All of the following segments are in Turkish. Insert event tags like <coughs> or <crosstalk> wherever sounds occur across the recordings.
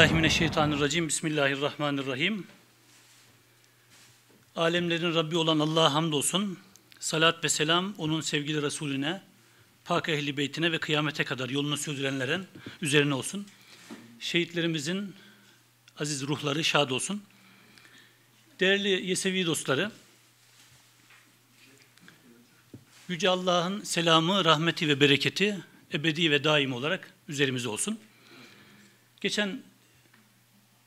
Euzubillahimineşşeytanirracim. Bismillahirrahmanirrahim. Alemlerin Rabbi olan Allah'a hamdolsun. Salat ve selam onun sevgili Resulüne, Pak Ehli Beytine ve kıyamete kadar yolunu sürdürenlerin üzerine olsun. Şehitlerimizin aziz ruhları şad olsun. Değerli Yesevi dostları, Yüce Allah'ın selamı, rahmeti ve bereketi ebedi ve daim olarak üzerimize olsun. Geçen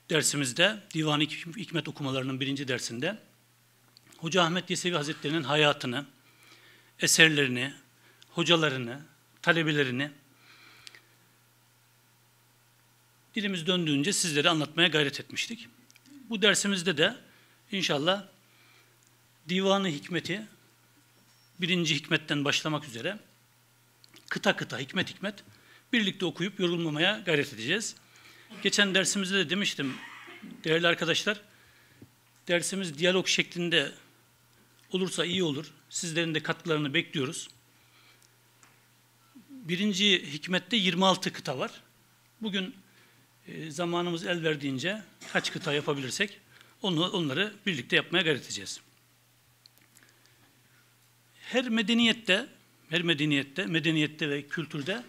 dersimizde, divan Hikmet okumalarının birinci dersinde Hoca Ahmet Yesevi Hazretleri'nin hayatını, eserlerini, hocalarını, talebelerini dilimiz döndüğünce sizlere anlatmaya gayret etmiştik. Bu dersimizde de inşallah Divanı Hikmeti birinci hikmetten başlamak üzere kıta kıta hikmet hikmet birlikte okuyup yorulmamaya gayret edeceğiz. Geçen dersimizde de demiştim değerli arkadaşlar. Dersimiz diyalog şeklinde olursa iyi olur. Sizlerin de katkılarını bekliyoruz. Birinci hikmette 26 kıta var. Bugün e, zamanımız el verdiğince kaç kıta yapabilirsek onları birlikte yapmaya gayret edeceğiz. Her medeniyette, her medeniyette, medeniyette ve kültürde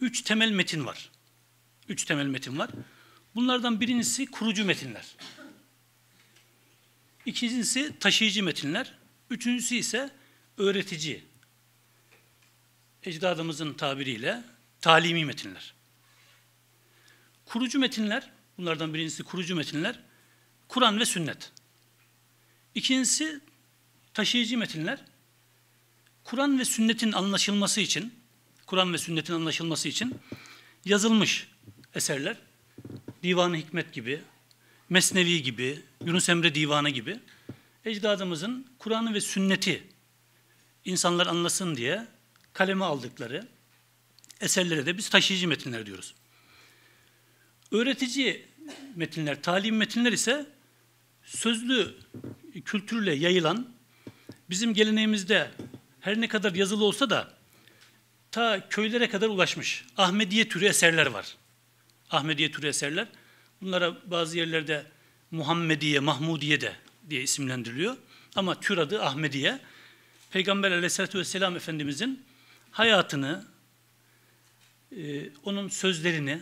üç temel metin var. Üç temel metin var. Bunlardan birincisi kurucu metinler. İkincisi taşıyıcı metinler. Üçüncüsü ise öğretici. Ecdadımızın tabiriyle talimi metinler. Kurucu metinler, bunlardan birincisi kurucu metinler, Kur'an ve sünnet. İkincisi taşıyıcı metinler, Kur'an ve sünnetin anlaşılması için, Kur'an ve sünnetin anlaşılması için yazılmış eserler Divan-ı Hikmet gibi, Mesnevi gibi, Yunus Emre Divanı gibi ecdadımızın Kur'an'ı ve sünneti insanlar anlasın diye kaleme aldıkları eserlere de biz taşıyıcı metinler diyoruz. Öğretici metinler, talim metinler ise sözlü kültürle yayılan bizim geleneğimizde her ne kadar yazılı olsa da ta köylere kadar ulaşmış Ahmediye türü eserler var. Ahmediye türü eserler. Bunlara bazı yerlerde Muhammediye, Mahmudiye de diye isimlendiriliyor. Ama tür adı Ahmediye. Peygamber aleyhissalatü vesselam Efendimizin hayatını, e, onun sözlerini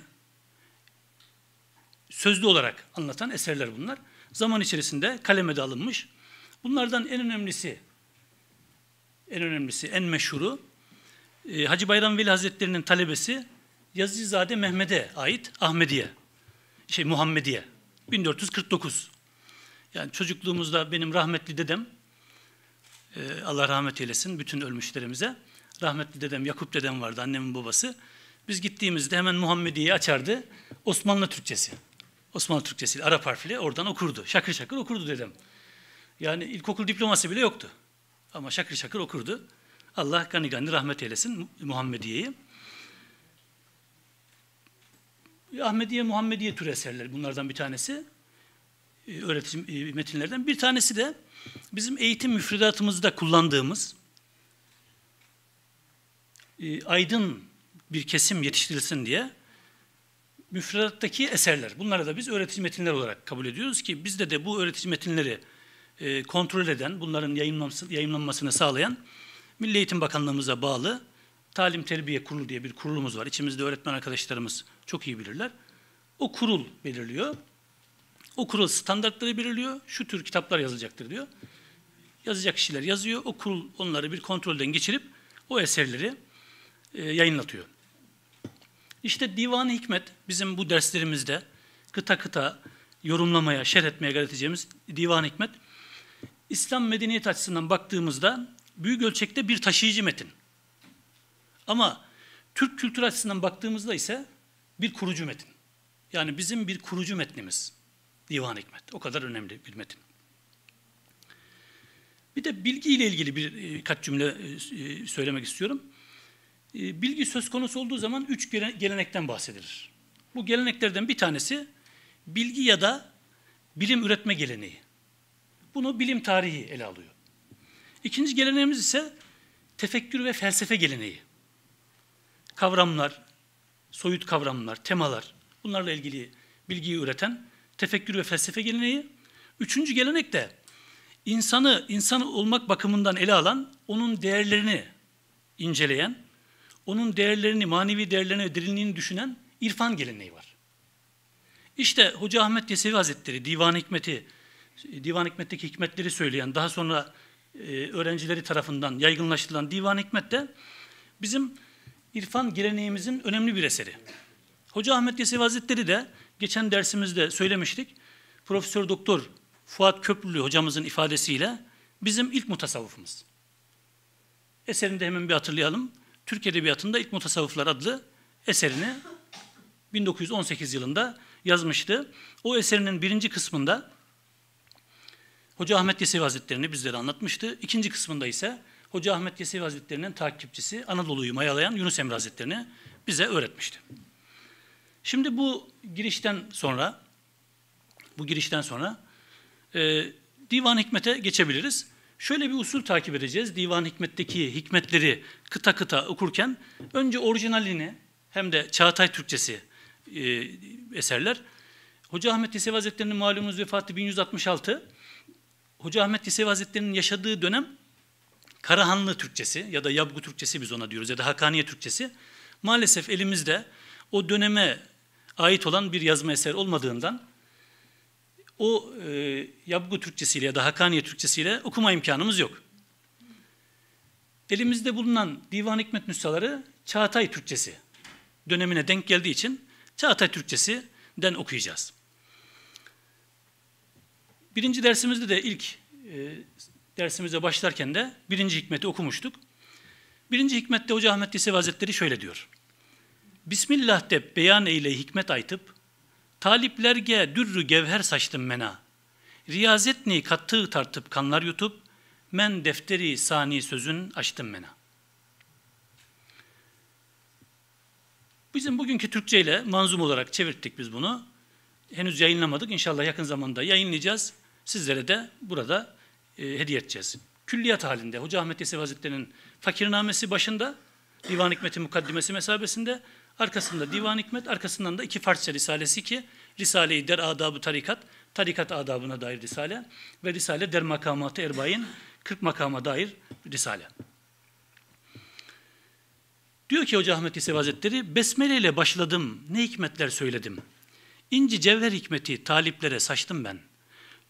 sözlü olarak anlatan eserler bunlar. Zaman içerisinde kaleme de alınmış. Bunlardan en önemlisi, en önemlisi, en meşhuru e, Hacı Bayram Veli Hazretleri'nin talebesi Yazıcızade Mehmet'e ait Ahmediye, şey Muhammediye 1449. Yani çocukluğumuzda benim rahmetli dedem, e, Allah rahmet eylesin bütün ölmüşlerimize, rahmetli dedem Yakup dedem vardı annemin babası. Biz gittiğimizde hemen Muhammediye'yi açardı. Osmanlı Türkçesi. Osmanlı Türkçesi, Arap harfiyle oradan okurdu. Şakır şakır okurdu dedem. Yani ilkokul diploması bile yoktu. Ama şakır şakır okurdu. Allah gani gani rahmet eylesin Muhammediye'yi. Ahmediye, Muhammediye tür eserler bunlardan bir tanesi. Ee, Öğretim e, metinlerden. Bir tanesi de bizim eğitim müfredatımızda kullandığımız e, aydın bir kesim yetiştirilsin diye müfredattaki eserler. Bunları da biz öğretici metinler olarak kabul ediyoruz ki bizde de bu öğretici metinleri e, kontrol eden, bunların yayınlanmasını sağlayan Milli Eğitim Bakanlığımıza bağlı Talim Terbiye Kurulu diye bir kurulumuz var. İçimizde öğretmen arkadaşlarımız çok iyi bilirler. O kurul belirliyor. O kurul standartları belirliyor. Şu tür kitaplar yazılacaktır diyor. Yazacak kişiler yazıyor. O kurul onları bir kontrolden geçirip o eserleri e, yayınlatıyor. İşte Divan-ı Hikmet bizim bu derslerimizde kıta kıta yorumlamaya, şerh etmeye gayret edeceğimiz Divan-ı Hikmet İslam medeniyeti açısından baktığımızda büyük ölçekte bir taşıyıcı metin. Ama Türk kültürü açısından baktığımızda ise bir kurucu metin. Yani bizim bir kurucu metnimiz Divan Hikmet. O kadar önemli bir metin. Bir de bilgi ile ilgili e, birkaç cümle e, e, söylemek istiyorum. Bilgi söz konusu olduğu zaman üç gelenekten bahsedilir. Bu geleneklerden bir tanesi bilgi ya da bilim üretme geleneği. Bunu bilim tarihi ele alıyor. İkinci geleneğimiz ise tefekkür ve felsefe geleneği. Kavramlar, soyut kavramlar, temalar, bunlarla ilgili bilgiyi üreten tefekkür ve felsefe geleneği. Üçüncü gelenek de insanı insan olmak bakımından ele alan, onun değerlerini inceleyen, onun değerlerini, manevi değerlerini, derinliğini düşünen irfan geleneği var. İşte Hoca Ahmet Yesevi Hazretleri Divan Hikmeti, Divan Hikmet'teki hikmetleri söyleyen, daha sonra e, öğrencileri tarafından yaygınlaştırılan Divan Hikmet'te bizim İrfan geleneğimizin önemli bir eseri. Hoca Ahmet Yesevi Hazretleri de geçen dersimizde söylemiştik. Profesör Doktor Fuat Köprülü hocamızın ifadesiyle bizim ilk mutasavvıfımız. Eserini de hemen bir hatırlayalım. Türk Edebiyatı'nda ilk mutasavvıflar adlı eserini 1918 yılında yazmıştı. O eserinin birinci kısmında Hoca Ahmet Yesevi Hazretleri'ni bizlere anlatmıştı. İkinci kısmında ise Hoca Ahmet Yesevi Hazretleri'nin takipçisi Anadolu'yu mayalayan Yunus Emre Hazretleri'ni bize öğretmişti. Şimdi bu girişten sonra bu girişten sonra e, divan hikmete geçebiliriz. Şöyle bir usul takip edeceğiz. Divan hikmetteki hikmetleri kıta kıta okurken önce orijinalini hem de Çağatay Türkçesi e, eserler. Hoca Ahmet Yesevi Hazretleri'nin malumunuz vefatı 1166. Hoca Ahmet Yesevi Hazretleri'nin yaşadığı dönem Karahanlı Türkçesi ya da Yabgu Türkçesi biz ona diyoruz ya da Hakaniye Türkçesi maalesef elimizde o döneme ait olan bir yazma eser olmadığından o e, Yabgu Türkçesiyle ya da Hakaniye Türkçesiyle okuma imkanımız yok. Elimizde bulunan Divan Hikmet nüshaları Çağatay Türkçesi dönemine denk geldiği için Çağatay Türkçesi'den okuyacağız. Birinci dersimizde de ilk e, dersimize başlarken de birinci hikmeti okumuştuk. Birinci hikmette Hoca Ahmet Yesevi Hazretleri şöyle diyor. Bismillah de beyan eyle hikmet aytıp, taliplerge dürrü gevher saçtım mena. Riyazetni kattığı tartıp kanlar yutup, men defteri sani sözün açtım mena. Bizim bugünkü Türkçe ile manzum olarak çevirttik biz bunu. Henüz yayınlamadık. İnşallah yakın zamanda yayınlayacağız. Sizlere de burada e, hediye edeceğiz. Külliyat halinde Hoca Ahmet Yesevi Hazretleri'nin fakirnamesi başında Divan Hikmet'in mukaddimesi mesabesinde arkasında Divan Hikmet arkasından da iki Farsça Risalesi ki Risale-i Der Adabı Tarikat tarikat adabına dair Risale ve Risale Der Makamatı Erbain 40 makama dair Risale. Diyor ki Hoca Ahmet Yesevi Hazretleri, Besmele ile başladım, ne hikmetler söyledim. İnci cevher hikmeti taliplere saçtım ben.''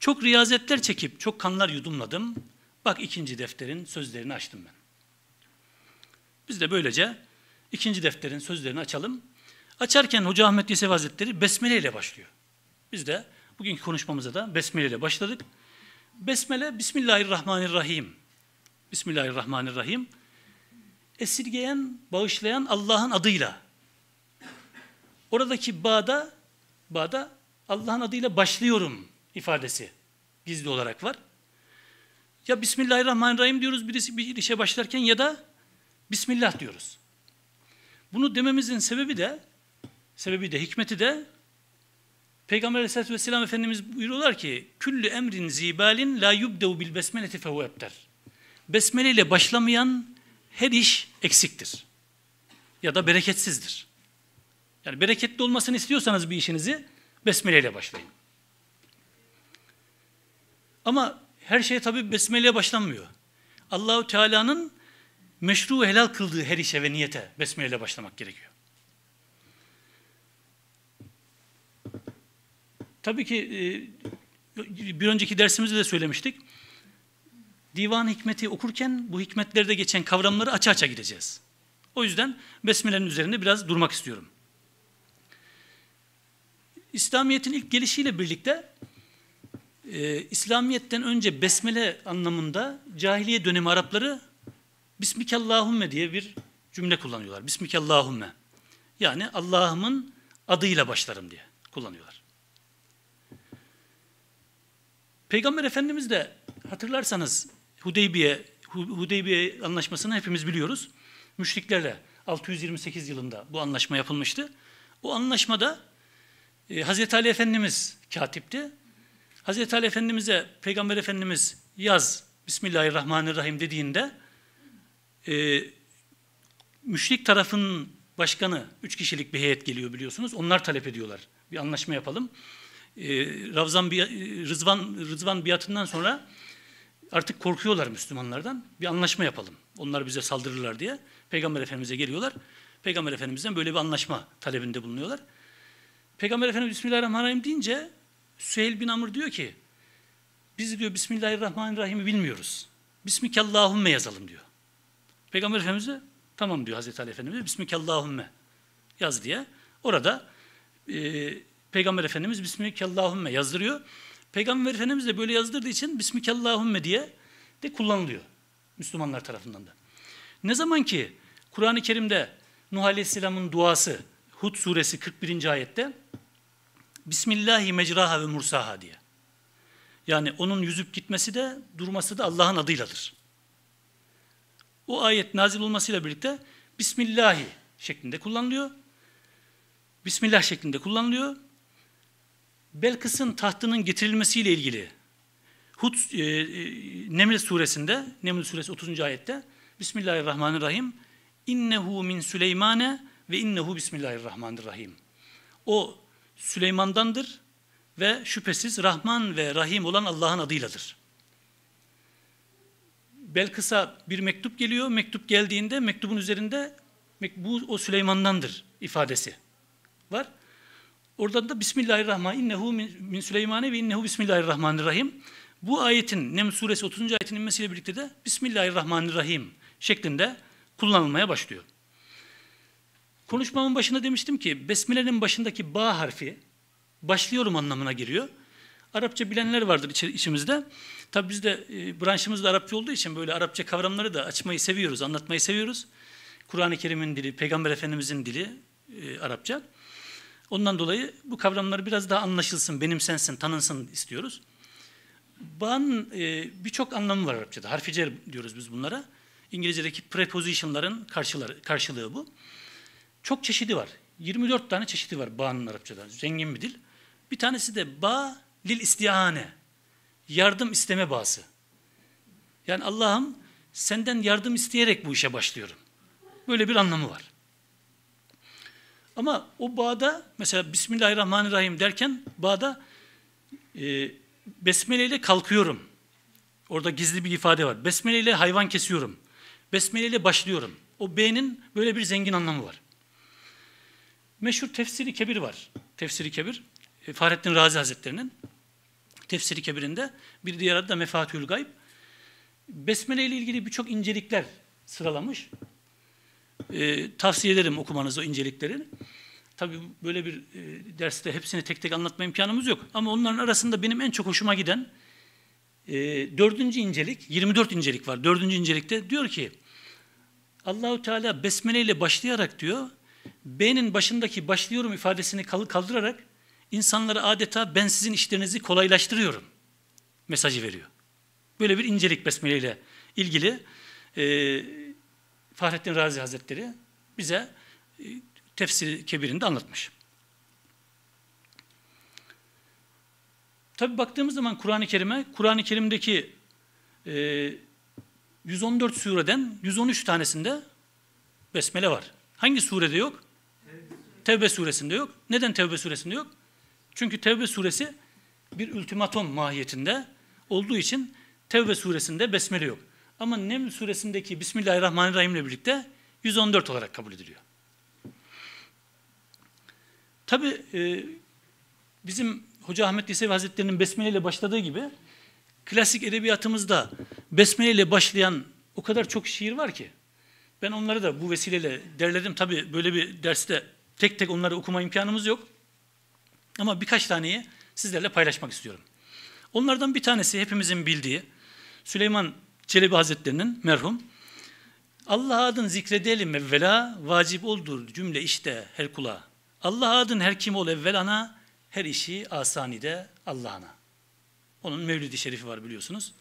Çok riyazetler çekip çok kanlar yudumladım. Bak ikinci defterin sözlerini açtım ben. Biz de böylece ikinci defterin sözlerini açalım. Açarken Hoca Ahmet Yesevi Hazretleri Besmele ile başlıyor. Biz de bugünkü konuşmamıza da Besmele ile başladık. Besmele Bismillahirrahmanirrahim. Bismillahirrahmanirrahim. Esirgeyen, bağışlayan Allah'ın adıyla. Oradaki bağda, bağda Allah'ın adıyla başlıyorum ifadesi gizli olarak var. Ya Bismillahirrahmanirrahim diyoruz birisi bir işe başlarken ya da Bismillah diyoruz. Bunu dememizin sebebi de sebebi de hikmeti de Peygamber Aleyhisselatü Vesselam Efendimiz buyuruyorlar ki küllü emrin zibalin la yubdev bil besmeleti fehu ebter. Besmele ile başlamayan her iş eksiktir. Ya da bereketsizdir. Yani bereketli olmasını istiyorsanız bir işinizi besmele ile başlayın. Ama her şey tabi besmeleye başlanmıyor. Allahu Teala'nın meşru helal kıldığı her işe ve niyete besmeleyle başlamak gerekiyor. Tabii ki e, bir önceki dersimizde de söylemiştik. Divan hikmeti okurken bu hikmetlerde geçen kavramları aça aça gideceğiz. O yüzden besmelerin üzerinde biraz durmak istiyorum. İslamiyet'in ilk gelişiyle birlikte e, İslamiyet'ten önce besmele anlamında cahiliye dönemi Arapları Bismikallahümme diye bir cümle kullanıyorlar. Bismikallahümme. Yani Allah'ımın adıyla başlarım diye kullanıyorlar. Peygamber Efendimiz de hatırlarsanız Hudeybiye, Hudeybiye anlaşmasını hepimiz biliyoruz. Müşriklerle 628 yılında bu anlaşma yapılmıştı. O anlaşmada e, Hazreti Ali Efendimiz katipti. Hazreti Ali Efendimiz'e Peygamber Efendimiz yaz Bismillahirrahmanirrahim dediğinde e, müşrik tarafın başkanı, üç kişilik bir heyet geliyor biliyorsunuz. Onlar talep ediyorlar. Bir anlaşma yapalım. E, Ravzan, e, Rızvan, Rızvan biatından sonra artık korkuyorlar Müslümanlardan. Bir anlaşma yapalım. Onlar bize saldırırlar diye. Peygamber Efendimiz'e geliyorlar. Peygamber Efendimiz'den böyle bir anlaşma talebinde bulunuyorlar. Peygamber Efendimiz Bismillahirrahmanirrahim deyince Süheyl bin Amr diyor ki biz diyor Bismillahirrahmanirrahim'i bilmiyoruz. Bismikallahümme yazalım diyor. Peygamber Efendimiz tamam diyor Hazreti Ali Efendimiz Bismikallahümme yaz diye. Orada e, Peygamber Efendimiz Bismikallahümme yazdırıyor. Peygamber Efendimiz de böyle yazdırdığı için Bismikallahümme diye de kullanılıyor Müslümanlar tarafından da. Ne zaman ki Kur'an-ı Kerim'de Nuh Aleyhisselam'ın duası Hud suresi 41. ayette Bismillahi mecraha ve mursaha diye. Yani onun yüzüp gitmesi de durması da Allah'ın adıyladır. O ayet nazil olmasıyla birlikte Bismillahi şeklinde kullanılıyor. Bismillah şeklinde kullanılıyor. Belkıs'ın tahtının getirilmesiyle ilgili Hud, e, e, Neml suresinde, Neml suresi 30. ayette Bismillahirrahmanirrahim İnnehu min Süleymane ve innehu bismillahirrahmanirrahim. O Süleyman'dandır ve şüphesiz Rahman ve Rahim olan Allah'ın adıyladır. Belkıs'a bir mektup geliyor. Mektup geldiğinde mektubun üzerinde bu o Süleyman'dandır ifadesi var. Oradan da Bismillahirrahmanirrahim. İnnehu min Süleymane ve innehu Bismillahirrahmanirrahim. Bu ayetin Nem suresi 30. ayetinin inmesiyle birlikte de Bismillahirrahmanirrahim şeklinde kullanılmaya başlıyor. Konuşmamın başında demiştim ki besmelerin başındaki ba harfi başlıyorum anlamına giriyor. Arapça bilenler vardır içimizde. Tabi biz de e, branşımız da Arapça olduğu için böyle Arapça kavramları da açmayı seviyoruz, anlatmayı seviyoruz. Kur'an-ı Kerim'in dili, Peygamber Efendimiz'in dili e, Arapça. Ondan dolayı bu kavramları biraz daha anlaşılsın, benimsensin, tanınsın istiyoruz. Ba'nın e, birçok anlamı var Arapçada. Harficer diyoruz biz bunlara. İngilizce'deki prepositionların karşıları, karşılığı bu. Çok çeşidi var. 24 tane çeşidi var bağının Arapçada. Zengin bir dil. Bir tanesi de ba lil istihane. Yardım isteme bağısı. Yani Allah'ım senden yardım isteyerek bu işe başlıyorum. Böyle bir anlamı var. Ama o bağda mesela Bismillahirrahmanirrahim derken bağda e, besmele ile kalkıyorum. Orada gizli bir ifade var. Besmele ile hayvan kesiyorum. Besmele ile başlıyorum. O B'nin böyle bir zengin anlamı var meşhur Tefsiri Kebir var. Tefsiri Kebir, e, Fahrettin Razi Hazretleri'nin Tefsiri Kebir'inde bir diğer adı da Mefatihül Gayb. Besmele ile ilgili birçok incelikler sıralamış. Ee, tavsiye ederim okumanızı o incelikleri. Tabii böyle bir e, derste hepsini tek tek anlatma imkanımız yok. Ama onların arasında benim en çok hoşuma giden e, dördüncü incelik, 24 incelik var. Dördüncü incelikte diyor ki, Allahu Teala besmele ile başlayarak diyor, B'nin başındaki başlıyorum ifadesini kaldırarak insanlara adeta ben sizin işlerinizi kolaylaştırıyorum mesajı veriyor. Böyle bir incelik besmele ile ilgili e, Fahrettin Razi Hazretleri bize e, tefsiri kebirinde anlatmış. Tabi baktığımız zaman Kur'an-ı Kerim'e, Kur'an-ı Kerim'deki e, 114 sureden 113 tanesinde besmele var. Hangi surede yok? Tevbe suresinde yok. Neden Tevbe suresinde yok? Çünkü Tevbe suresi bir ultimatom mahiyetinde olduğu için Tevbe suresinde besmele yok. Ama Neml suresindeki Bismillahirrahmanirrahim ile birlikte 114 olarak kabul ediliyor. Tabi e, bizim Hoca Ahmet Yesevi Hazretleri'nin besmele ile başladığı gibi klasik edebiyatımızda besmele ile başlayan o kadar çok şiir var ki ben onları da bu vesileyle derledim. Tabii böyle bir derste tek tek onları okuma imkanımız yok. Ama birkaç taneyi sizlerle paylaşmak istiyorum. Onlardan bir tanesi hepimizin bildiği Süleyman Çelebi Hazretleri'nin merhum Allah adın zikredelim evvela, vacip oldur cümle işte her kula. Allah adın her kim ol evvelana, her işi asanide Allah'ana. Onun Mevlid-i Şerifi var biliyorsunuz.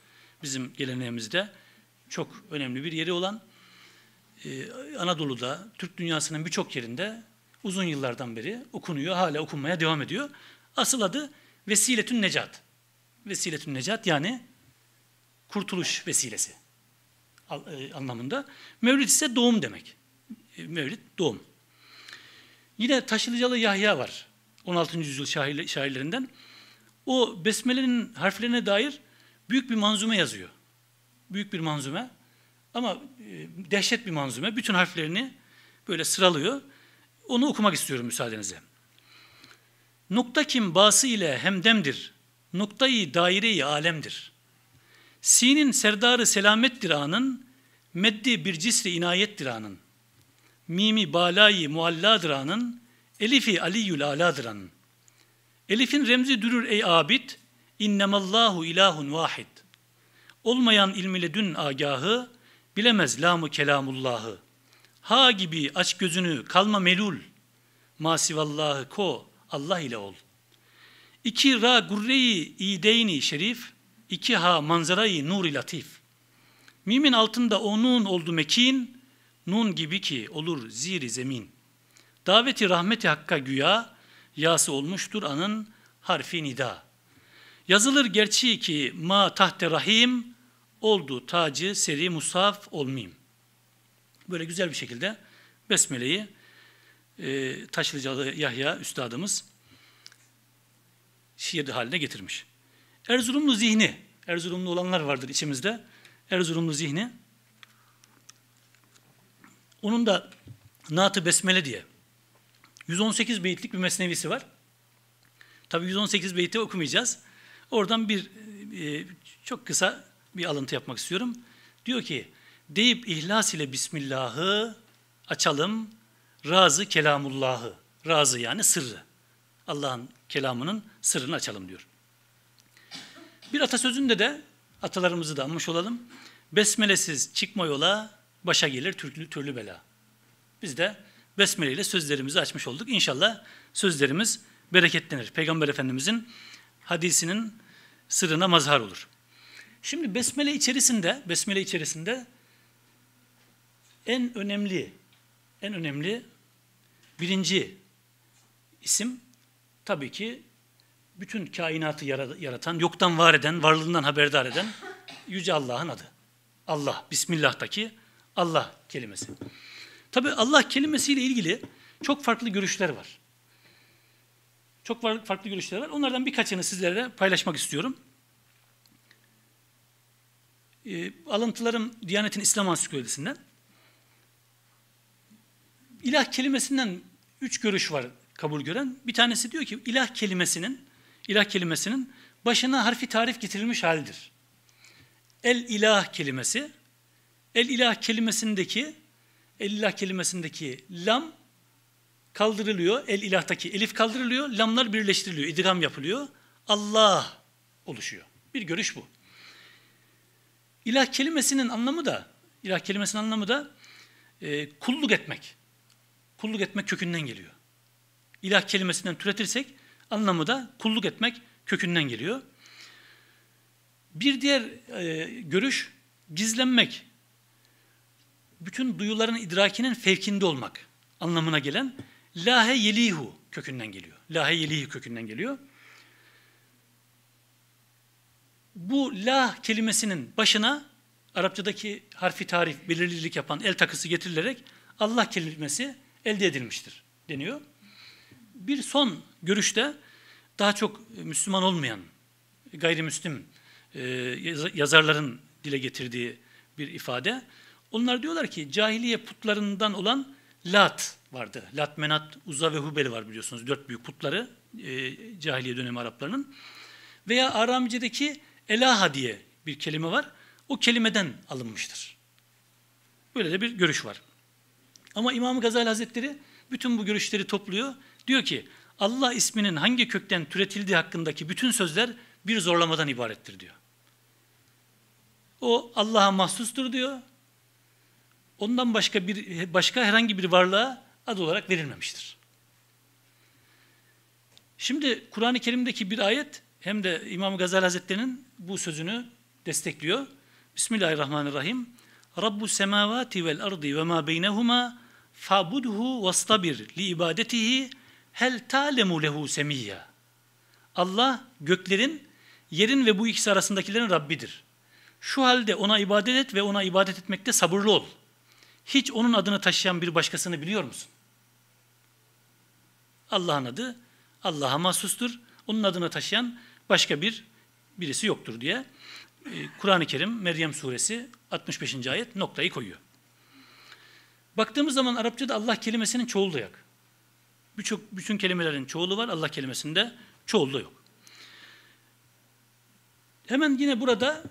Bizim geleneğimizde çok önemli bir yeri olan ee, Anadolu'da, Türk dünyasının birçok yerinde uzun yıllardan beri okunuyor, hala okunmaya devam ediyor. Asıl adı Vesiletün Necat. Vesiletün Necat yani kurtuluş vesilesi e, anlamında. Mevlid ise doğum demek. E, Mevlid doğum. Yine Taşlıcalı Yahya var. 16. yüzyıl şairlerinden. O besmelenin harflerine dair büyük bir manzume yazıyor. Büyük bir manzume. Ama e, dehşet bir manzume. Bütün harflerini böyle sıralıyor. Onu okumak istiyorum müsaadenizle. Nokta kim bası ile hemdemdir. Noktayı daireyi alemdir. Sinin serdarı selamettir anın. Meddi bir cisri inayettir anın. Mimi balayı mualladır anın. Elifi aliyül aladır anın. Elif'in remzi dürür ey abid. İnnemallahu ilahun vahid. Olmayan ilmiyle dün agahı, Bilemez lamu kelamullahı. Ha gibi aç gözünü kalma melul. Masivallahı ko Allah ile ol. İki ra gurreyi ideyni şerif. iki ha manzarayı nuri latif. Mimin altında onun oldu mekin. Nun gibi ki olur ziri zemin. Daveti rahmeti hakka güya. Yası olmuştur anın harfi nida. Yazılır gerçi ki ma tahte rahim olduğu tacı seri musaf olmayayım. Böyle güzel bir şekilde Besmele'yi e, Taşlıcalı Yahya Üstadımız şiir haline getirmiş. Erzurumlu zihni, Erzurumlu olanlar vardır içimizde. Erzurumlu zihni. Onun da naat Besmele diye 118 beyitlik bir mesnevisi var. Tabi 118 beyti okumayacağız. Oradan bir e, çok kısa bir alıntı yapmak istiyorum. Diyor ki, deyip ihlas ile Bismillah'ı açalım, razı kelamullahı, razı yani sırrı. Allah'ın kelamının sırrını açalım diyor. Bir atasözünde de atalarımızı da anmış olalım. Besmelesiz çıkma yola başa gelir türlü, türlü bela. Biz de besmele ile sözlerimizi açmış olduk. İnşallah sözlerimiz bereketlenir. Peygamber Efendimizin hadisinin sırrına mazhar olur. Şimdi besmele içerisinde, besmele içerisinde en önemli, en önemli birinci isim tabii ki bütün kainatı yaratan, yoktan var eden, varlığından haberdar eden Yüce Allah'ın adı. Allah, Bismillah'taki Allah kelimesi. Tabi Allah kelimesiyle ilgili çok farklı görüşler var. Çok farklı görüşler var. Onlardan birkaçını sizlerle paylaşmak istiyorum. Ee, alıntılarım Diyanet'in İslam Ansiklopedisinden. İlah kelimesinden üç görüş var kabul gören. Bir tanesi diyor ki ilah kelimesinin ilah kelimesinin başına harfi tarif getirilmiş halidir. El ilah kelimesi el ilah kelimesindeki el ilah kelimesindeki lam kaldırılıyor. El ilahtaki elif kaldırılıyor. Lamlar birleştiriliyor. idgam yapılıyor. Allah oluşuyor. Bir görüş bu. İlah kelimesinin anlamı da, ilah kelimesinin anlamı da e, kulluk etmek. Kulluk etmek kökünden geliyor. İlah kelimesinden türetirsek anlamı da kulluk etmek kökünden geliyor. Bir diğer e, görüş gizlenmek. Bütün duyuların idrakinin fevkinde olmak anlamına gelen lahe yelihu kökünden geliyor. Lahe yelihu kökünden geliyor bu la kelimesinin başına Arapçadaki harfi tarif belirlilik yapan el takısı getirilerek Allah kelimesi elde edilmiştir deniyor. Bir son görüşte daha çok Müslüman olmayan gayrimüslim e, yazarların dile getirdiği bir ifade. Onlar diyorlar ki cahiliye putlarından olan Lat vardı. Lat, Menat, Uza ve Hubel var biliyorsunuz. Dört büyük putları e, cahiliye dönemi Araplarının. Veya Aramice'deki Elaha diye bir kelime var. O kelimeden alınmıştır. Böyle de bir görüş var. Ama İmam Gazali Hazretleri bütün bu görüşleri topluyor. Diyor ki Allah isminin hangi kökten türetildiği hakkındaki bütün sözler bir zorlamadan ibarettir diyor. O Allah'a mahsustur diyor. Ondan başka bir başka herhangi bir varlığa ad olarak verilmemiştir. Şimdi Kur'an-ı Kerim'deki bir ayet hem de İmam Gazali Hazretleri'nin bu sözünü destekliyor. Bismillahirrahmanirrahim. Rabbu semavati vel ardi ve ma beynehuma fabudhu vastabir li ibadetihi hel talemu lehu semiyya. Allah göklerin, yerin ve bu ikisi arasındakilerin Rabbidir. Şu halde ona ibadet et ve ona ibadet etmekte sabırlı ol. Hiç onun adını taşıyan bir başkasını biliyor musun? Allah'ın adı Allah'a mahsustur. Onun adını taşıyan Başka bir birisi yoktur diye e, Kur'an-ı Kerim Meryem suresi 65. ayet noktayı koyuyor. Baktığımız zaman Arapçada Allah kelimesinin çoğulu da yok. Birçok bütün kelimelerin çoğulu var. Allah kelimesinde çoğulu da yok. Hemen yine burada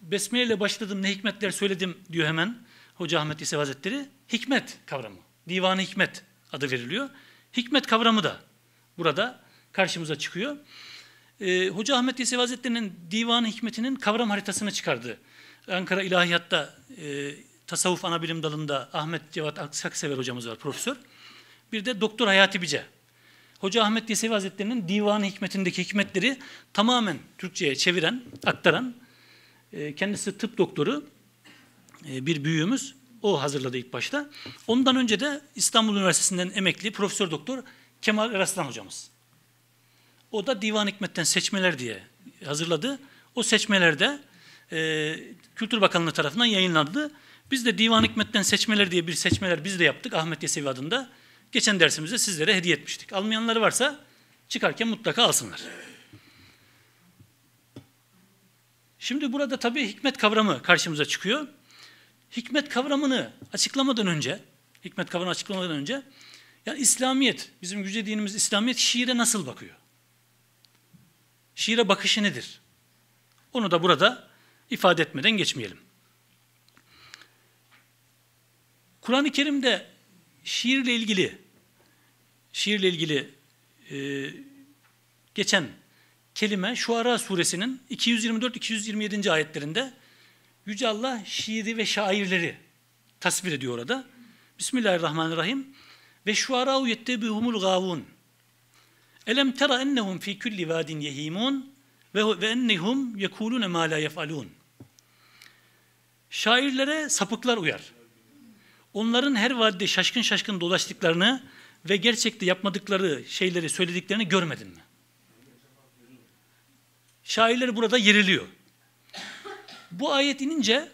Besmele ile başladım, ne hikmetler söyledim diyor hemen Hoca Ahmet İsev Hazretleri. Hikmet kavramı, divanı hikmet adı veriliyor. Hikmet kavramı da burada karşımıza çıkıyor e, Hoca Ahmet Yesevi Hazretleri'nin divan hikmetinin kavram haritasını çıkardı. Ankara İlahiyat'ta e, tasavvuf ana bilim dalında Ahmet Cevat Aksever hocamız var profesör. Bir de Doktor Hayati Bice. Hoca Ahmet Yesevi Hazretleri'nin divan hikmetindeki hikmetleri tamamen Türkçe'ye çeviren, aktaran e, kendisi tıp doktoru e, bir büyüğümüz. O hazırladı ilk başta. Ondan önce de İstanbul Üniversitesi'nden emekli Profesör Doktor Kemal Eraslan hocamız. O da Divan Hikmet'ten seçmeler diye hazırladı. O seçmelerde e, Kültür Bakanlığı tarafından yayınlandı. Biz de Divan Hikmet'ten seçmeler diye bir seçmeler biz de yaptık Ahmet Yesevi adında. Geçen dersimizde sizlere hediye etmiştik. Almayanları varsa çıkarken mutlaka alsınlar. Şimdi burada tabii hikmet kavramı karşımıza çıkıyor. Hikmet kavramını açıklamadan önce, hikmet kavramını açıklamadan önce, yani İslamiyet, bizim yüce dinimiz İslamiyet şiire nasıl bakıyor? şiire bakışı nedir? Onu da burada ifade etmeden geçmeyelim. Kur'an-ı Kerim'de şiirle ilgili şiirle ilgili e, geçen kelime Şuara suresinin 224-227. ayetlerinde Yüce Allah şiiri ve şairleri tasvir ediyor orada. Bismillahirrahmanirrahim. Ve şuara yette bihumul gavun. Elem tera ennehum fi kulli vadin yehimun ve ve ennehum yekulun ma la yefalun. Şairlere sapıklar uyar. Onların her vadide şaşkın şaşkın dolaştıklarını ve gerçekte yapmadıkları şeyleri söylediklerini görmedin mi? Şairler burada yeriliyor. Bu ayet inince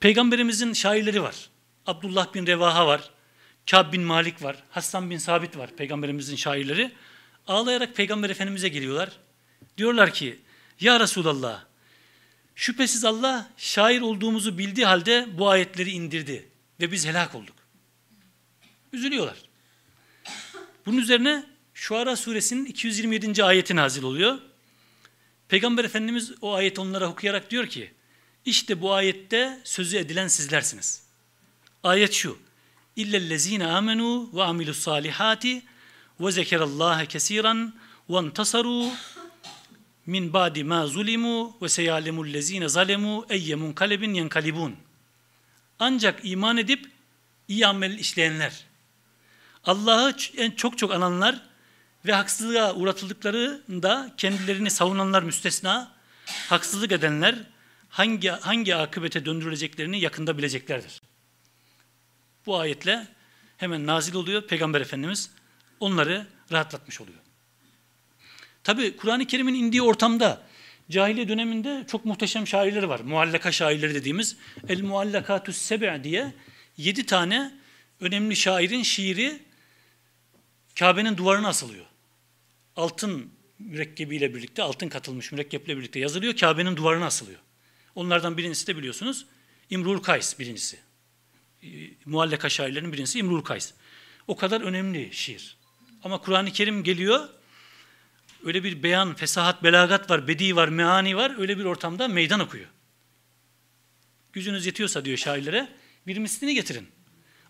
peygamberimizin şairleri var. Abdullah bin Revaha var, Kâb bin Malik var, Hasan bin Sabit var peygamberimizin şairleri. Ağlayarak Peygamber Efendimiz'e geliyorlar. Diyorlar ki ya Resulallah şüphesiz Allah şair olduğumuzu bildiği halde bu ayetleri indirdi ve biz helak olduk. Üzülüyorlar. Bunun üzerine Şuara suresinin 227. ayeti nazil oluyor. Peygamber Efendimiz o ayet onlara okuyarak diyor ki işte bu ayette sözü edilen sizlersiniz. Ayet şu. İllellezine amenu ve amilus salihati ve zekerallaha kesiran ve intasaru min ba'di ma zulimu ve seyalemul lezine zalemu eyye munkalebin yenkalibun. Ancak iman edip iyi amel işleyenler, Allah'ı çok çok ananlar ve haksızlığa uğratıldıklarında kendilerini savunanlar müstesna, haksızlık edenler hangi hangi akıbete döndürüleceklerini yakında bileceklerdir. Bu ayetle hemen nazil oluyor Peygamber Efendimiz onları rahatlatmış oluyor. Tabi Kur'an-ı Kerim'in indiği ortamda cahiliye döneminde çok muhteşem şairleri var. Muallaka şairleri dediğimiz El Muallakatü Sebe diye yedi tane önemli şairin şiiri Kabe'nin duvarına asılıyor. Altın mürekkebiyle birlikte, altın katılmış mürekkeple birlikte yazılıyor. Kabe'nin duvarına asılıyor. Onlardan birincisi de biliyorsunuz İmrul Kays birincisi. Ee, muallaka şairlerinin birincisi İmrul Kays. O kadar önemli şiir. Ama Kur'an-ı Kerim geliyor. Öyle bir beyan, fesahat, belagat var, bedi var, meani var. Öyle bir ortamda meydan okuyor. Gücünüz yetiyorsa diyor şairlere bir mislini getirin.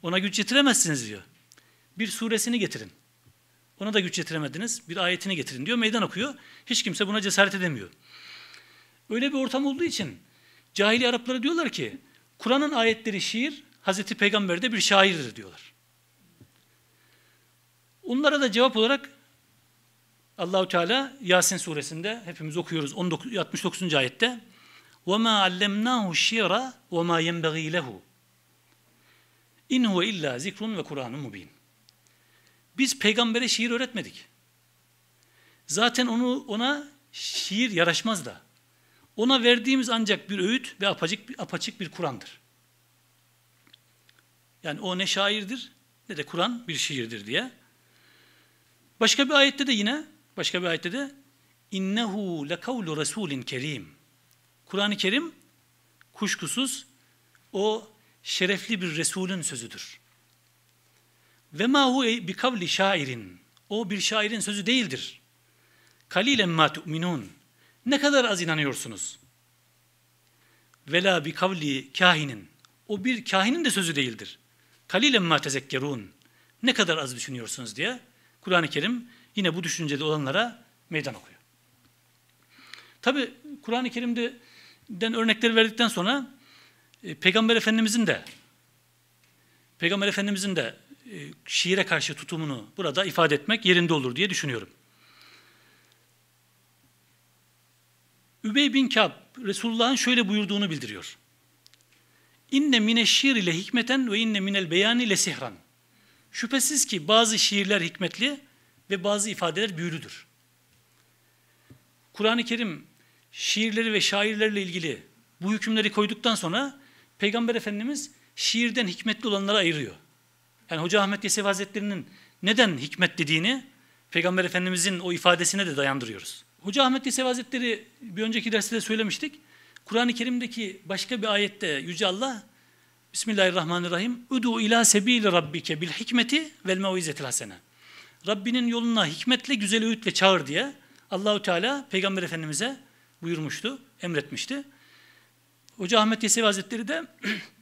Ona güç yetiremezsiniz diyor. Bir suresini getirin. Ona da güç yetiremediniz. Bir ayetini getirin diyor. Meydan okuyor. Hiç kimse buna cesaret edemiyor. Öyle bir ortam olduğu için cahili Araplara diyorlar ki Kur'an'ın ayetleri şiir, Hazreti Peygamber de bir şairdir diyorlar. Onlara da cevap olarak Allahu Teala Yasin suresinde hepimiz okuyoruz 19, 69. ayette وَمَا عَلَّمْنَاهُ الشِّعْرَ وَمَا يَنْبَغِي لَهُ İn هُوَ illa zikrun ve Kur'an'ın mubin. Biz peygambere şiir öğretmedik. Zaten onu ona şiir yaraşmaz da. Ona verdiğimiz ancak bir öğüt ve apaçık, apaçık bir Kur'an'dır. Yani o ne şairdir ne de Kur'an bir şiirdir diye Başka bir ayette de yine, başka bir ayette de innehu lekavlu resulin kerim. Kur'an-ı Kerim kuşkusuz o şerefli bir Resulün sözüdür. Ve ma hu bi kavli şairin. O bir şairin sözü değildir. Kalilen ma tu'minun. Ne kadar az inanıyorsunuz. Vela la bi kavli kahinin. O bir kahinin de sözü değildir. Kalilen ma tezekkerun. Ne kadar az düşünüyorsunuz diye Kur'an-ı Kerim yine bu düşüncede olanlara meydan okuyor. Tabi Kur'an-ı Kerim'den örnekleri verdikten sonra e, Peygamber Efendimizin de Peygamber Efendimizin de e, şiire karşı tutumunu burada ifade etmek yerinde olur diye düşünüyorum. Übey bin Kab Resulullah'ın şöyle buyurduğunu bildiriyor. İnne mine şiir ile hikmeten ve inne minel beyan ile sihran. Şüphesiz ki bazı şiirler hikmetli ve bazı ifadeler büyülüdür. Kur'an-ı Kerim şiirleri ve şairlerle ilgili bu hükümleri koyduktan sonra Peygamber Efendimiz şiirden hikmetli olanları ayırıyor. Yani Hoca Ahmet Yesevi Hazretleri'nin neden hikmet dediğini Peygamber Efendimizin o ifadesine de dayandırıyoruz. Hoca Ahmet Yesevi Hazretleri bir önceki derste de söylemiştik. Kur'an-ı Kerim'deki başka bir ayette Yüce Allah Bismillahirrahmanirrahim. Udu ila sebili rabbike bil hikmeti vel mev'izetil hasene. Rabbinin yoluna hikmetle, güzel öğütle çağır diye Allahü Teala Peygamber Efendimize buyurmuştu, emretmişti. Hoca Ahmet Yesevi Hazretleri de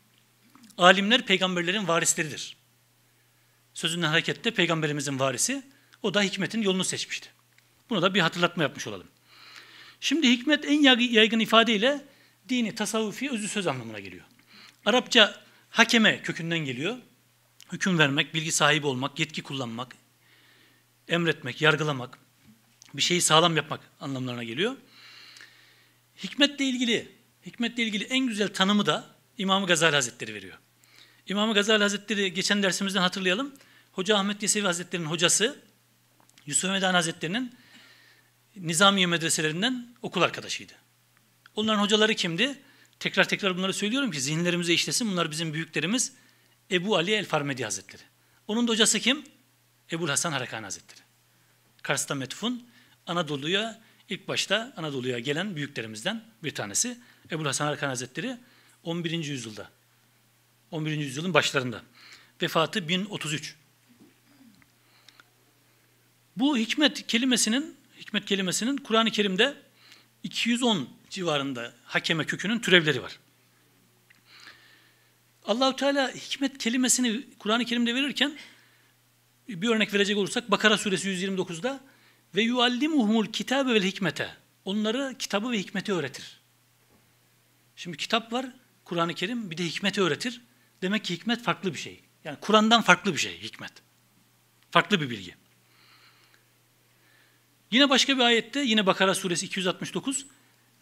<clears throat> alimler peygamberlerin varisleridir. Sözünden harekette peygamberimizin varisi. O da hikmetin yolunu seçmişti. Bunu da bir hatırlatma yapmış olalım. Şimdi hikmet en yaygın ifadeyle dini, tasavvufi, özü söz anlamına geliyor. Arapça hakeme kökünden geliyor. Hüküm vermek, bilgi sahibi olmak, yetki kullanmak, emretmek, yargılamak, bir şeyi sağlam yapmak anlamlarına geliyor. Hikmetle ilgili, hikmetle ilgili en güzel tanımı da İmam Gazali Hazretleri veriyor. İmam Gazali Hazretleri geçen dersimizden hatırlayalım. Hoca Ahmet Yesevi Hazretleri'nin hocası Yusuf Medan Hazretleri'nin Nizamiye medreselerinden okul arkadaşıydı. Onların hocaları kimdi? Tekrar tekrar bunları söylüyorum ki zihinlerimize işlesin. Bunlar bizim büyüklerimiz Ebu Ali El-Farmedi Hazretleri. Onun da hocası kim? Ebu Hasan Harakan Hazretleri. Kars'ta metfun Anadolu'ya ilk başta Anadolu'ya gelen büyüklerimizden bir tanesi. Ebu Hasan Harakan Hazretleri 11. yüzyılda. 11. yüzyılın başlarında. Vefatı 1033. Bu hikmet kelimesinin hikmet kelimesinin Kur'an-ı Kerim'de 210 civarında hakeme kökünün türevleri var. Allahü Teala hikmet kelimesini Kur'an-ı Kerim'de verirken bir örnek verecek olursak Bakara suresi 129'da ve yuallimuhumul kitabı vel hikmete. Onları kitabı ve hikmeti öğretir. Şimdi kitap var, Kur'an-ı Kerim bir de hikmeti öğretir. Demek ki hikmet farklı bir şey. Yani Kur'an'dan farklı bir şey hikmet. Farklı bir bilgi. Yine başka bir ayette yine Bakara suresi 269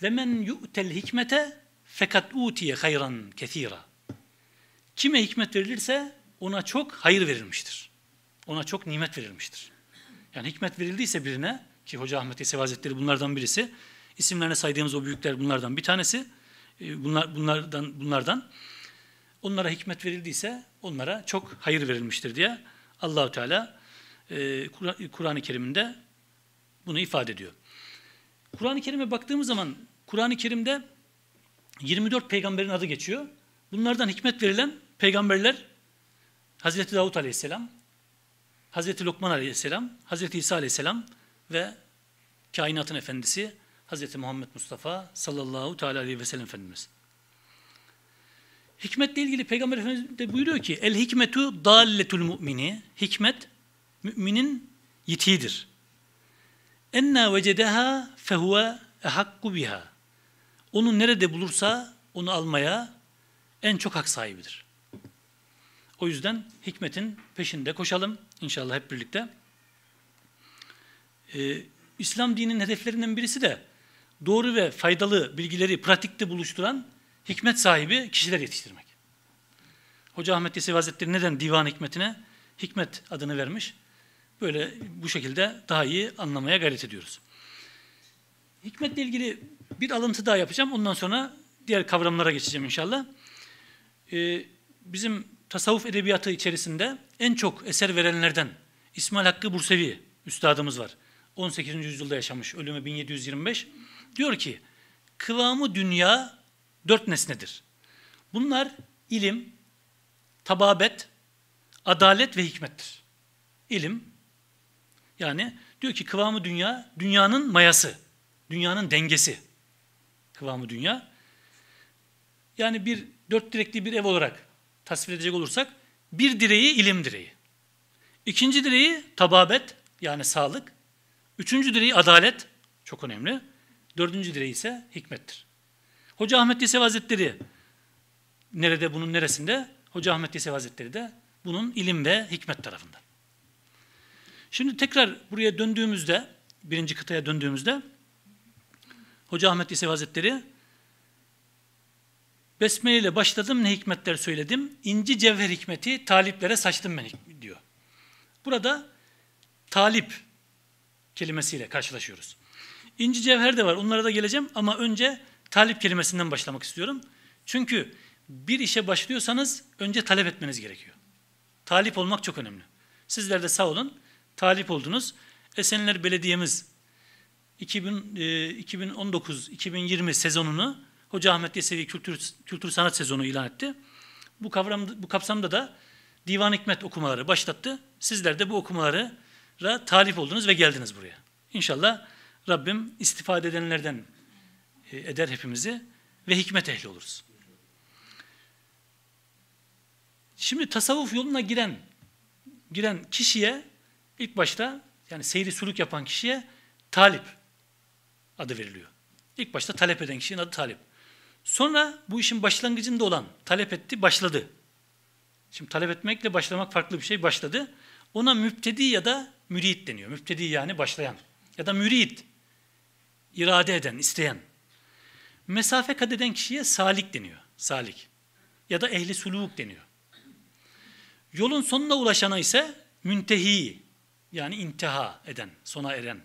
ve men yu'tel hikmete fekat utiye hayran kethira. Kime hikmet verilirse ona çok hayır verilmiştir. Ona çok nimet verilmiştir. Yani hikmet verildiyse birine ki Hoca Ahmet Yesevi Hazretleri bunlardan birisi. İsimlerine saydığımız o büyükler bunlardan bir tanesi. Ee, bunlar, bunlardan, bunlardan onlara hikmet verildiyse onlara çok hayır verilmiştir diye Allahu Teala e, Kur'an-ı Kerim'inde bunu ifade ediyor. Kur'an-ı Kerim'e baktığımız zaman Kur'an-ı Kerim'de 24 peygamberin adı geçiyor. Bunlardan hikmet verilen peygamberler Hazreti Davut Aleyhisselam, Hazreti Lokman Aleyhisselam, Hazreti İsa Aleyhisselam ve kainatın efendisi Hazreti Muhammed Mustafa sallallahu teala aleyhi ve sellem Efendimiz. Hikmetle ilgili Peygamber Efendimiz de buyuruyor ki el hikmetu dalletul mu'mini. Hikmet müminin yitiğidir enna vecedeha fehuve ehakku biha. Onu nerede bulursa onu almaya en çok hak sahibidir. O yüzden hikmetin peşinde koşalım inşallah hep birlikte. Ee, İslam dininin hedeflerinden birisi de doğru ve faydalı bilgileri pratikte buluşturan hikmet sahibi kişiler yetiştirmek. Hoca Ahmet Yesevi Hazretleri neden divan hikmetine hikmet adını vermiş? Böyle bu şekilde daha iyi anlamaya gayret ediyoruz. Hikmetle ilgili bir alıntı daha yapacağım. Ondan sonra diğer kavramlara geçeceğim inşallah. Ee, bizim tasavvuf edebiyatı içerisinde en çok eser verenlerden İsmail Hakkı Bursevi üstadımız var. 18. yüzyılda yaşamış, ölümü 1725. Diyor ki, kıvamı dünya dört nesnedir. Bunlar ilim, tababet, adalet ve hikmettir. İlim, yani diyor ki kıvamı dünya, dünyanın mayası, dünyanın dengesi. Kıvamı dünya. Yani bir dört direkli bir ev olarak tasvir edecek olursak bir direği ilim direği. İkinci direği tababet yani sağlık. Üçüncü direği adalet çok önemli. Dördüncü direği ise hikmettir. Hoca Ahmet Yesevi Hazretleri nerede bunun neresinde? Hoca Ahmet Yesevi Hazretleri de bunun ilim ve hikmet tarafında. Şimdi tekrar buraya döndüğümüzde, birinci kıtaya döndüğümüzde Hoca Ahmet İsevi Hazretleri Besmele ile başladım ne hikmetler söyledim. inci cevher hikmeti taliplere saçtım ben diyor. Burada talip kelimesiyle karşılaşıyoruz. İnci cevher de var. Onlara da geleceğim ama önce talip kelimesinden başlamak istiyorum. Çünkü bir işe başlıyorsanız önce talep etmeniz gerekiyor. Talip olmak çok önemli. Sizler de sağ olun talip oldunuz. Esenler Belediye'miz 2019-2020 e, sezonunu Hoca Ahmet Yesevi Kültür, Kültür Sanat Sezonu ilan etti. Bu, kavram, bu kapsamda da Divan Hikmet okumaları başlattı. Sizler de bu okumaları talip oldunuz ve geldiniz buraya. İnşallah Rabbim istifade edenlerden e, eder hepimizi ve hikmet ehli oluruz. Şimdi tasavvuf yoluna giren giren kişiye İlk başta yani seyri suluk yapan kişiye talip adı veriliyor. İlk başta talep eden kişinin adı talip. Sonra bu işin başlangıcında olan talep etti, başladı. Şimdi talep etmekle başlamak farklı bir şey, başladı. Ona müptedi ya da mürit deniyor. Müptedi yani başlayan ya da mürit, irade eden, isteyen. Mesafe kat eden kişiye salik deniyor, salik. Ya da ehli suluk deniyor. Yolun sonuna ulaşana ise müntehi yani intiha eden, sona eren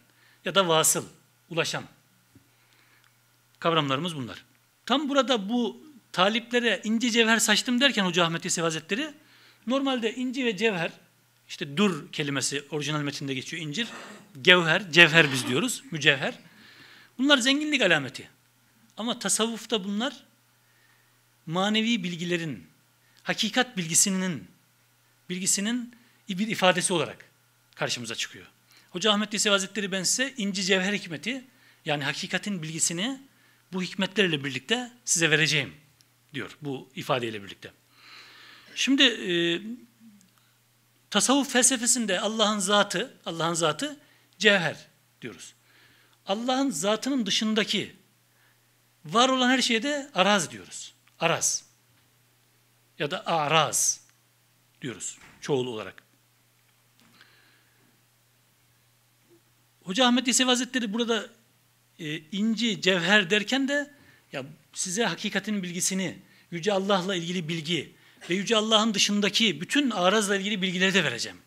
ya da vasıl, ulaşan kavramlarımız bunlar. Tam burada bu taliplere inci cevher saçtım derken Hoca Ahmet Yesevi Hazretleri normalde inci ve cevher işte dur kelimesi orijinal metinde geçiyor incir. Gevher, cevher biz diyoruz. Mücevher. Bunlar zenginlik alameti. Ama tasavvufta bunlar manevi bilgilerin, hakikat bilgisinin bilgisinin bir ifadesi olarak karşımıza çıkıyor. Hoca Ahmet Yesevi Hazretleri ben size inci cevher hikmeti yani hakikatin bilgisini bu hikmetlerle birlikte size vereceğim diyor bu ifadeyle birlikte. Şimdi e, tasavvuf felsefesinde Allah'ın zatı, Allah'ın zatı cevher diyoruz. Allah'ın zatının dışındaki var olan her şeye de araz diyoruz. Araz ya da araz diyoruz çoğul olarak. Hoca Ahmet Yesevi Hazretleri burada e, inci, cevher derken de ya size hakikatin bilgisini, Yüce Allah'la ilgili bilgi ve Yüce Allah'ın dışındaki bütün arazla ilgili bilgileri de vereceğim.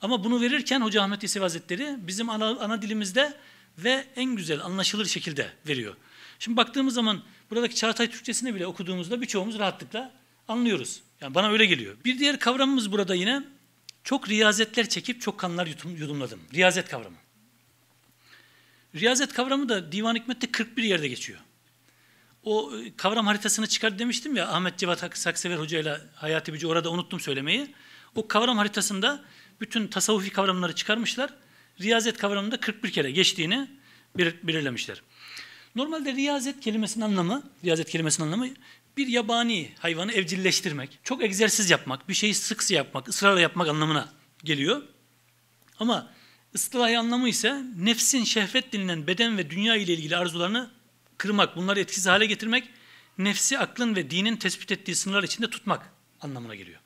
Ama bunu verirken Hoca Ahmet Yesevi Hazretleri bizim ana, ana dilimizde ve en güzel anlaşılır şekilde veriyor. Şimdi baktığımız zaman buradaki Çağatay Türkçesini bile okuduğumuzda birçoğumuz rahatlıkla anlıyoruz. Yani bana öyle geliyor. Bir diğer kavramımız burada yine çok riyazetler çekip çok kanlar yutum, yudumladım. Riyazet kavramı. Riyazet kavramı da Divan Hikmet'te 41 yerde geçiyor. O e, kavram haritasını çıkar demiştim ya Ahmet Cevat Saksever Hoca ile Hayati Bici orada unuttum söylemeyi. O kavram haritasında bütün tasavvufi kavramları çıkarmışlar. Riyazet kavramında 41 kere geçtiğini belir belirlemişler. Normalde riyazet kelimesinin anlamı, riyazet kelimesinin anlamı bir yabani hayvanı evcilleştirmek, çok egzersiz yapmak, bir şeyi sık sık yapmak, ısrarla yapmak anlamına geliyor. Ama ıslahi anlamı ise nefsin şehvet denilen beden ve dünya ile ilgili arzularını kırmak, bunları etkisiz hale getirmek, nefsi aklın ve dinin tespit ettiği sınırlar içinde tutmak anlamına geliyor.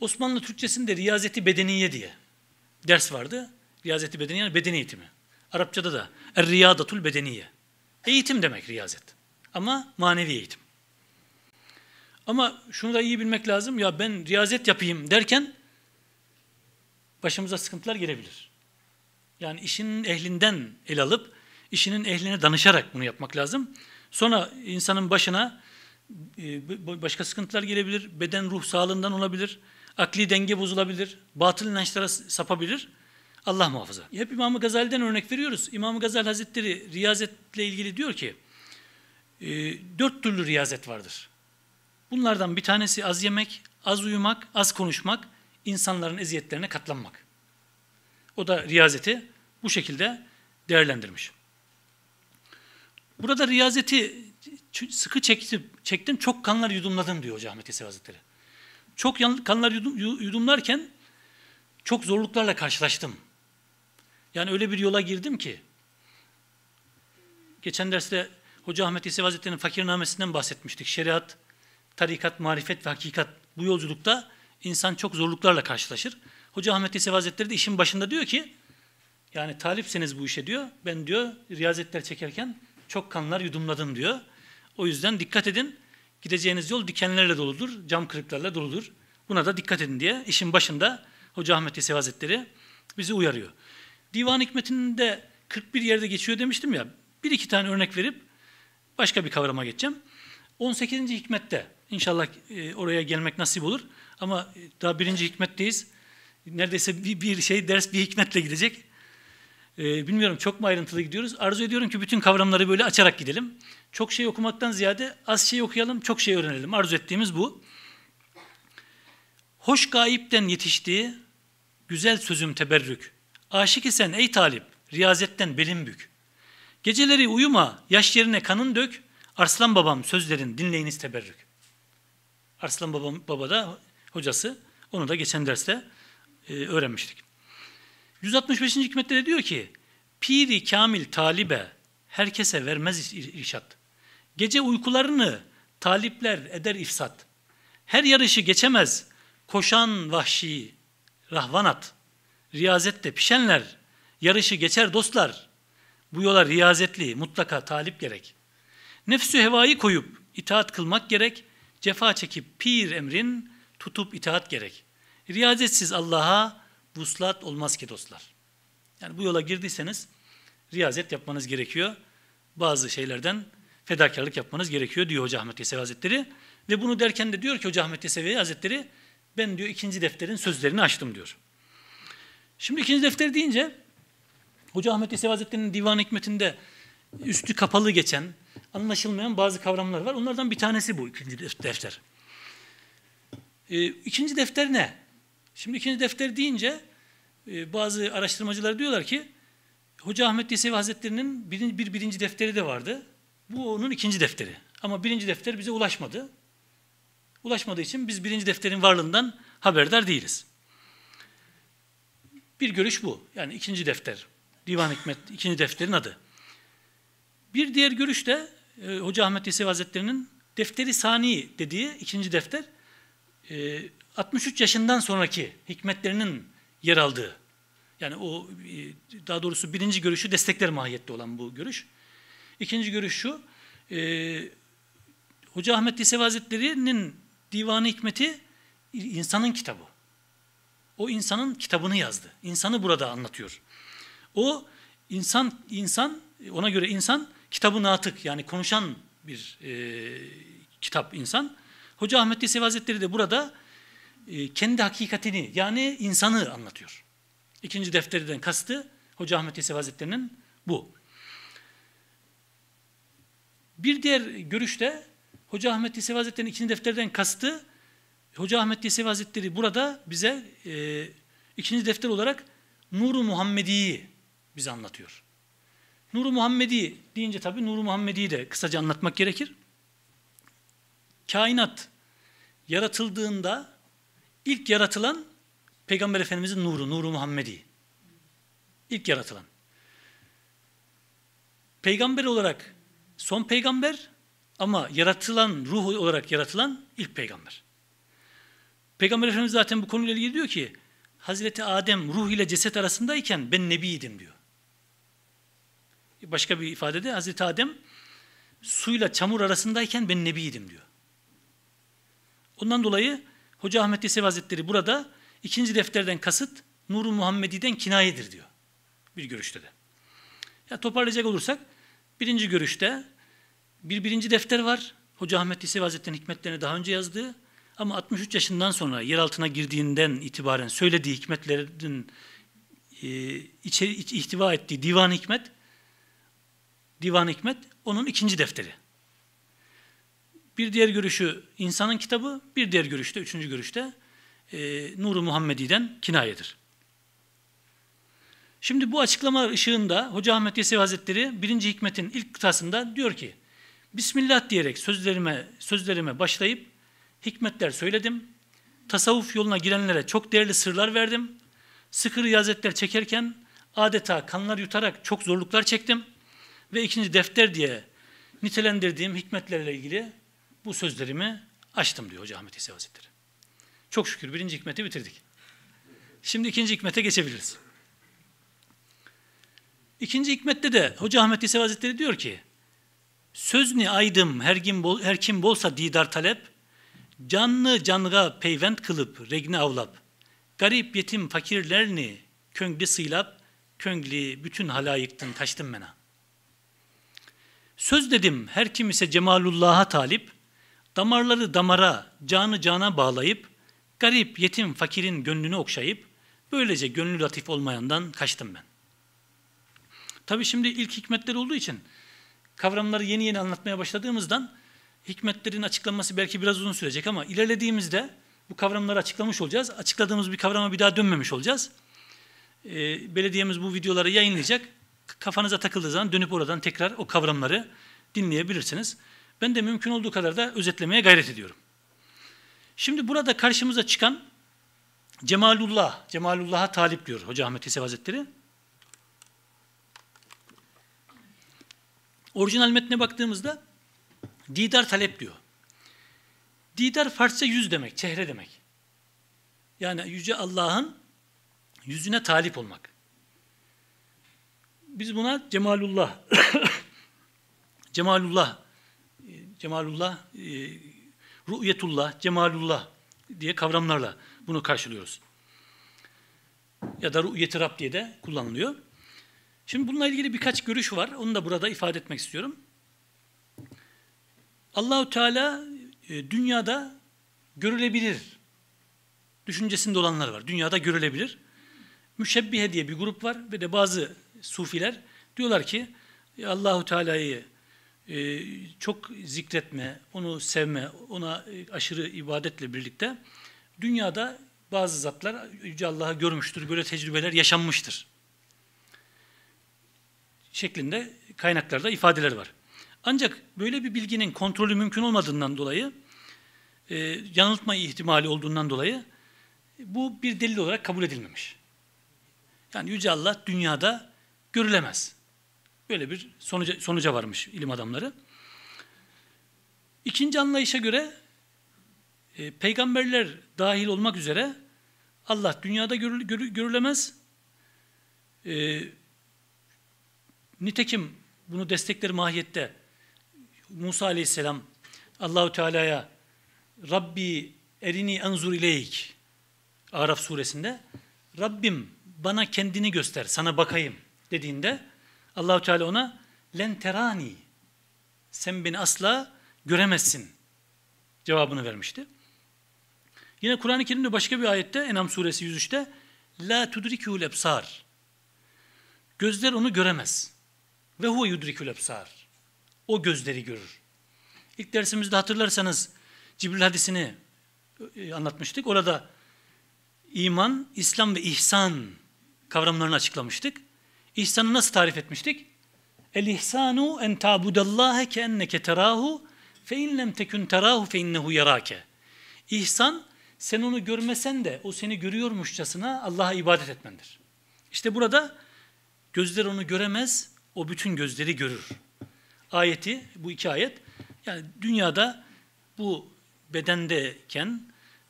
Osmanlı Türkçesinde riyazeti bedeniye diye ders vardı. Riyazeti bedeniye yani beden eğitimi. Arapçada da er riyadatul bedeniye. Eğitim demek riyazet. Ama manevi eğitim. Ama şunu da iyi bilmek lazım. Ya ben riyazet yapayım derken başımıza sıkıntılar gelebilir. Yani işin ehlinden el alıp işinin ehline danışarak bunu yapmak lazım. Sonra insanın başına e, başka sıkıntılar gelebilir. Beden ruh sağlığından olabilir. Akli denge bozulabilir. Batıl inançlara sapabilir. Allah muhafaza. Hep İmam-ı Gazali'den örnek veriyoruz. İmam-ı Gazali Hazretleri riyazetle ilgili diyor ki e, dört türlü riyazet vardır. Bunlardan bir tanesi az yemek, az uyumak, az konuşmak, insanların eziyetlerine katlanmak. O da riyazeti bu şekilde değerlendirmiş. Burada riyazeti sıkı çektim, çektim çok kanlar yudumladım diyor Hoca Ahmet Yesevi Hazretleri. Çok kanlar yudumlarken çok zorluklarla karşılaştım. Yani öyle bir yola girdim ki geçen derste Hoca Ahmet İsev Hazretleri'nin fakirnamesinden bahsetmiştik. Şeriat, tarikat, marifet ve hakikat bu yolculukta insan çok zorluklarla karşılaşır. Hoca Ahmet İsev Hazretleri de işin başında diyor ki yani talipseniz bu işe diyor. Ben diyor riyazetler çekerken çok kanlar yudumladım diyor. O yüzden dikkat edin. Gideceğiniz yol dikenlerle doludur, cam kırıklarla doludur. Buna da dikkat edin diye işin başında Hoca Ahmet Yesevi Hazretleri bizi uyarıyor. Divan Hikmeti'nin de 41 yerde geçiyor demiştim ya. Bir iki tane örnek verip başka bir kavrama geçeceğim. 18. hikmette inşallah e, oraya gelmek nasip olur. Ama e, daha birinci hikmetteyiz. Neredeyse bir, bir şey ders bir hikmetle gidecek. E, bilmiyorum çok mu ayrıntılı gidiyoruz. Arzu ediyorum ki bütün kavramları böyle açarak gidelim. Çok şey okumaktan ziyade az şey okuyalım, çok şey öğrenelim. Arzu ettiğimiz bu. Hoş gayipten yetiştiği güzel sözüm teberrük. Aşık isen ey talip, riyazetten belin bük. Geceleri uyuma, yaş yerine kanın dök. Arslan babam sözlerin dinleyiniz teberrük. Arslan babam, baba da hocası. Onu da geçen derste e, öğrenmiştik. 165. hikmette de diyor ki, Piri kamil talibe herkese vermez irşat. Gece uykularını talipler eder ifsat. Her yarışı geçemez koşan vahşi rahvanat. Riyazette pişenler yarışı geçer dostlar. Bu yola riyazetli, mutlaka talip gerek. Nefsü hevayı koyup itaat kılmak gerek. Cefa çekip pir emrin tutup itaat gerek. Riyazetsiz Allah'a vuslat olmaz ki dostlar. Yani bu yola girdiyseniz riyazet yapmanız gerekiyor. Bazı şeylerden fedakarlık yapmanız gerekiyor diyor Hoca Ahmet Yesevi Hazretleri. Ve bunu derken de diyor ki Hoca Ahmet Yesevi Hazretleri ben diyor ikinci defterin sözlerini açtım diyor. Şimdi ikinci defter deyince Hoca Ahmet Yesevi Hazretleri'nin divan hikmetinde üstü kapalı geçen, anlaşılmayan bazı kavramlar var. Onlardan bir tanesi bu ikinci defter. E, ikinci defter ne? Şimdi ikinci defter deyince e, bazı araştırmacılar diyorlar ki Hoca Ahmet Yesevi Hazretleri'nin bir, bir birinci defteri de vardı. Bu onun ikinci defteri. Ama birinci defter bize ulaşmadı. Ulaşmadığı için biz birinci defterin varlığından haberdar değiliz. Bir görüş bu. Yani ikinci defter Divan Hikmet ikinci defterin adı. Bir diğer görüş de e, Hoca Ahmet Yesevi Hazretleri'nin Defteri Sani dediği ikinci defter e, 63 yaşından sonraki hikmetlerinin yer aldığı yani o e, daha doğrusu birinci görüşü destekler mahiyette olan bu görüş. İkinci görüş şu, e, Hoca Ahmet Yesevi Hazretleri'nin divanı hikmeti insanın kitabı. O insanın kitabını yazdı. İnsanı burada anlatıyor. O insan insan ona göre insan kitabı natık yani konuşan bir e, kitap insan. Hoca Ahmet Yesevi Hazretleri de burada e, kendi hakikatini yani insanı anlatıyor. İkinci defterden kastı Hoca Ahmet Yesevi Hazretleri'nin bu. Bir diğer görüşte Hoca Ahmet Yesevi Hazretleri'nin ikinci defterden kastı Hoca Ahmet Yesevi Hazretleri burada bize e, ikinci defter olarak Nuru Muhammedi'yi bize anlatıyor. Nuru Muhammedi deyince tabii Nuru Muhammedi'yi de kısaca anlatmak gerekir. Kainat yaratıldığında ilk yaratılan Peygamber Efendimizin nuru, Nuru Muhammedi. İlk yaratılan. Peygamber olarak son peygamber ama yaratılan, ruh olarak yaratılan ilk peygamber. Peygamber Efendimiz zaten bu konuyla ilgili diyor ki, Hazreti Adem ruh ile ceset arasındayken ben nebiydim diyor başka bir ifadede Hazreti Adem suyla çamur arasındayken ben nebiydim diyor. Ondan dolayı Hoca Ahmet Yesevi Hazretleri burada ikinci defterden kasıt Nuru Muhammedi'den kinayedir diyor. Bir görüşte de. Ya toparlayacak olursak birinci görüşte bir birinci defter var. Hoca Ahmet Yesevi Hazretleri'nin hikmetlerini daha önce yazdığı ama 63 yaşından sonra yer altına girdiğinden itibaren söylediği hikmetlerin e, içeri, ihtiva ettiği divan hikmet Divan Hikmet onun ikinci defteri. Bir diğer görüşü insanın kitabı, bir diğer görüşte, üçüncü görüşte e, Nuru Muhammedi'den kinayedir. Şimdi bu açıklama ışığında Hoca Ahmet Yesevi Hazretleri birinci hikmetin ilk kıtasında diyor ki Bismillah diyerek sözlerime, sözlerime başlayıp hikmetler söyledim. Tasavvuf yoluna girenlere çok değerli sırlar verdim. Sıkı riyazetler çekerken adeta kanlar yutarak çok zorluklar çektim ve ikinci defter diye nitelendirdiğim hikmetlerle ilgili bu sözlerimi açtım diyor Hoca Ahmet İsa Çok şükür birinci hikmeti bitirdik. Şimdi ikinci hikmete geçebiliriz. İkinci hikmette de Hoca Ahmet İsa diyor ki, Söz ni aydım her kim, bol, her kim bolsa didar talep, canlı canlığa peyvent kılıp regni avlap, garip yetim fakirlerini köngli sıylap, köngli bütün halayıktın taştım mena. Söz dedim her kim ise cemalullah'a talip, damarları damara, canı cana bağlayıp, garip, yetim, fakirin gönlünü okşayıp, böylece gönlü latif olmayandan kaçtım ben. Tabi şimdi ilk hikmetler olduğu için kavramları yeni yeni anlatmaya başladığımızdan hikmetlerin açıklanması belki biraz uzun sürecek ama ilerlediğimizde bu kavramları açıklamış olacağız. Açıkladığımız bir kavrama bir daha dönmemiş olacağız. Ee, belediyemiz bu videoları yayınlayacak kafanıza takıldığı zaman dönüp oradan tekrar o kavramları dinleyebilirsiniz. Ben de mümkün olduğu kadar da özetlemeye gayret ediyorum. Şimdi burada karşımıza çıkan Cemalullah, Cemalullah'a talip diyor Hoca Ahmet Yesev Hazretleri. Orijinal metne baktığımızda Didar talep diyor. Didar Farsça yüz demek, çehre demek. Yani Yüce Allah'ın yüzüne talip olmak. Biz buna Cemalullah <coughs> Cemalullah e, Cemalullah e, Ru'yetullah, Cemalullah diye kavramlarla bunu karşılıyoruz. Ya da Ru'yeti Rab diye de kullanılıyor. Şimdi bununla ilgili birkaç görüş var. Onu da burada ifade etmek istiyorum. Allahu Teala e, dünyada görülebilir düşüncesinde olanlar var. Dünyada görülebilir. Müşebbihe diye bir grup var ve de bazı sufiler diyorlar ki Allahu Teala'yı e, çok zikretme, onu sevme, ona e, aşırı ibadetle birlikte dünyada bazı zatlar Yüce Allah'ı görmüştür, böyle tecrübeler yaşanmıştır. Şeklinde kaynaklarda ifadeler var. Ancak böyle bir bilginin kontrolü mümkün olmadığından dolayı, e, yanıltma ihtimali olduğundan dolayı bu bir delil olarak kabul edilmemiş. Yani Yüce Allah dünyada görülemez. Böyle bir sonuca, sonuca varmış ilim adamları. İkinci anlayışa göre e, peygamberler dahil olmak üzere Allah dünyada görü, görü, görülemez. E, nitekim bunu destekler mahiyette Musa Aleyhisselam Allahu Teala'ya Rabbi erini enzur ileyk Araf suresinde Rabbim bana kendini göster, sana bakayım.'' dediğinde Allahu Teala ona Lenterani, sen beni asla göremezsin cevabını vermişti. Yine Kur'an-ı Kerim'de başka bir ayette Enam suresi 103'te la tudrikul ebsar gözler onu göremez. Ve huve yudrikul ebsar o gözleri görür. İlk dersimizde hatırlarsanız Cibril hadisini e, anlatmıştık. Orada iman, İslam ve ihsan kavramlarını açıklamıştık. İhsanı nasıl tarif etmiştik? El ihsanu en ta'budallaha ke enneke terahu fe in lem tekun terahu fe innehu yarake. İhsan sen onu görmesen de o seni görüyormuşçasına Allah'a ibadet etmendir. İşte burada gözler onu göremez, o bütün gözleri görür. Ayeti, bu iki ayet, yani dünyada bu bedendeyken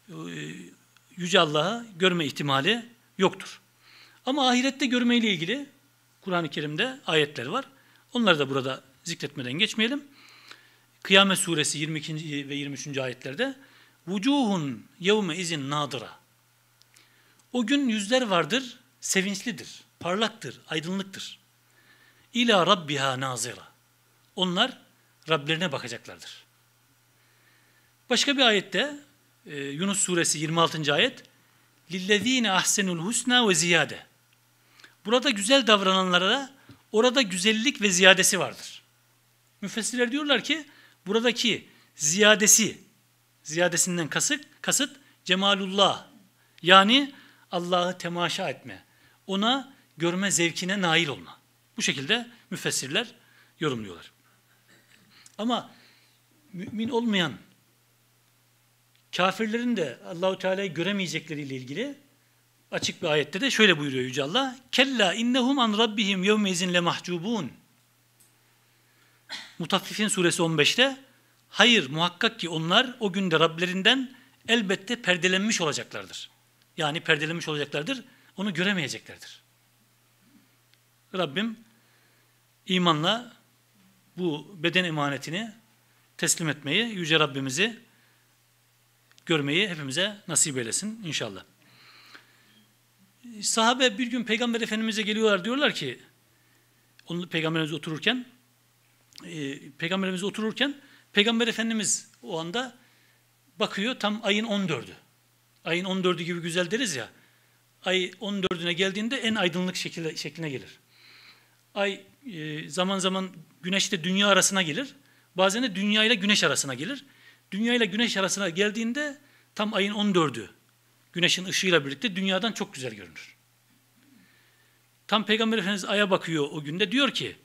e, Yüce Allah'ı görme ihtimali yoktur. Ama ahirette görmeyle ilgili Kur'an-ı Kerim'de ayetler var. Onları da burada zikretmeden geçmeyelim. Kıyamet suresi 22. ve 23. ayetlerde vucuhun yevme izin nadıra. O gün yüzler vardır, sevinçlidir, parlaktır, aydınlıktır. İla rabbiha nazira. Onlar Rablerine bakacaklardır. Başka bir ayette e, Yunus suresi 26. ayet lillezine ahsenul husna ve ziyade. Burada güzel davrananlara da orada güzellik ve ziyadesi vardır. Müfessirler diyorlar ki buradaki ziyadesi, ziyadesinden kasıt, kasıt cemalullah. Yani Allah'ı temaşa etme, ona görme zevkine nail olma. Bu şekilde müfessirler yorumluyorlar. Ama mümin olmayan kafirlerin de Allahu Teala'yı göremeyecekleriyle ilgili açık bir ayette de şöyle buyuruyor Yüce Allah. Kella innehum an rabbihim yevmezin le mahcubun. Mutaffifin suresi 15'te hayır muhakkak ki onlar o günde Rablerinden elbette perdelenmiş olacaklardır. Yani perdelenmiş olacaklardır. Onu göremeyeceklerdir. Rabbim imanla bu beden emanetini teslim etmeyi, Yüce Rabbimizi görmeyi hepimize nasip eylesin inşallah. Sahabe bir gün Peygamber Efendimiz'e geliyorlar diyorlar ki onu Peygamberimiz otururken e, Peygamberimiz otururken Peygamber Efendimiz o anda bakıyor tam ayın 14'ü. Ayın 14'ü gibi güzel deriz ya. Ay 14'üne geldiğinde en aydınlık şekilde, şekline gelir. Ay e, zaman zaman güneşle dünya arasına gelir. Bazen de dünya ile güneş arasına gelir. Dünya ile güneş arasına geldiğinde tam ayın 14'ü güneşin ışığıyla birlikte dünyadan çok güzel görünür. Tam Peygamber Efendimiz aya bakıyor o günde diyor ki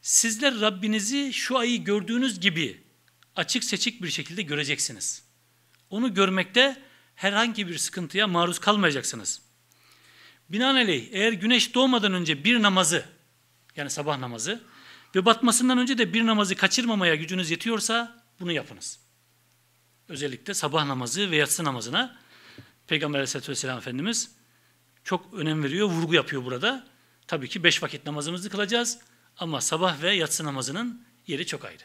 sizler Rabbinizi şu ayı gördüğünüz gibi açık seçik bir şekilde göreceksiniz. Onu görmekte herhangi bir sıkıntıya maruz kalmayacaksınız. Binaenaleyh eğer güneş doğmadan önce bir namazı yani sabah namazı ve batmasından önce de bir namazı kaçırmamaya gücünüz yetiyorsa bunu yapınız. Özellikle sabah namazı ve yatsı namazına Peygamber Aleyhisselatü Vesselam Efendimiz çok önem veriyor, vurgu yapıyor burada. Tabii ki beş vakit namazımızı kılacağız ama sabah ve yatsı namazının yeri çok ayrı.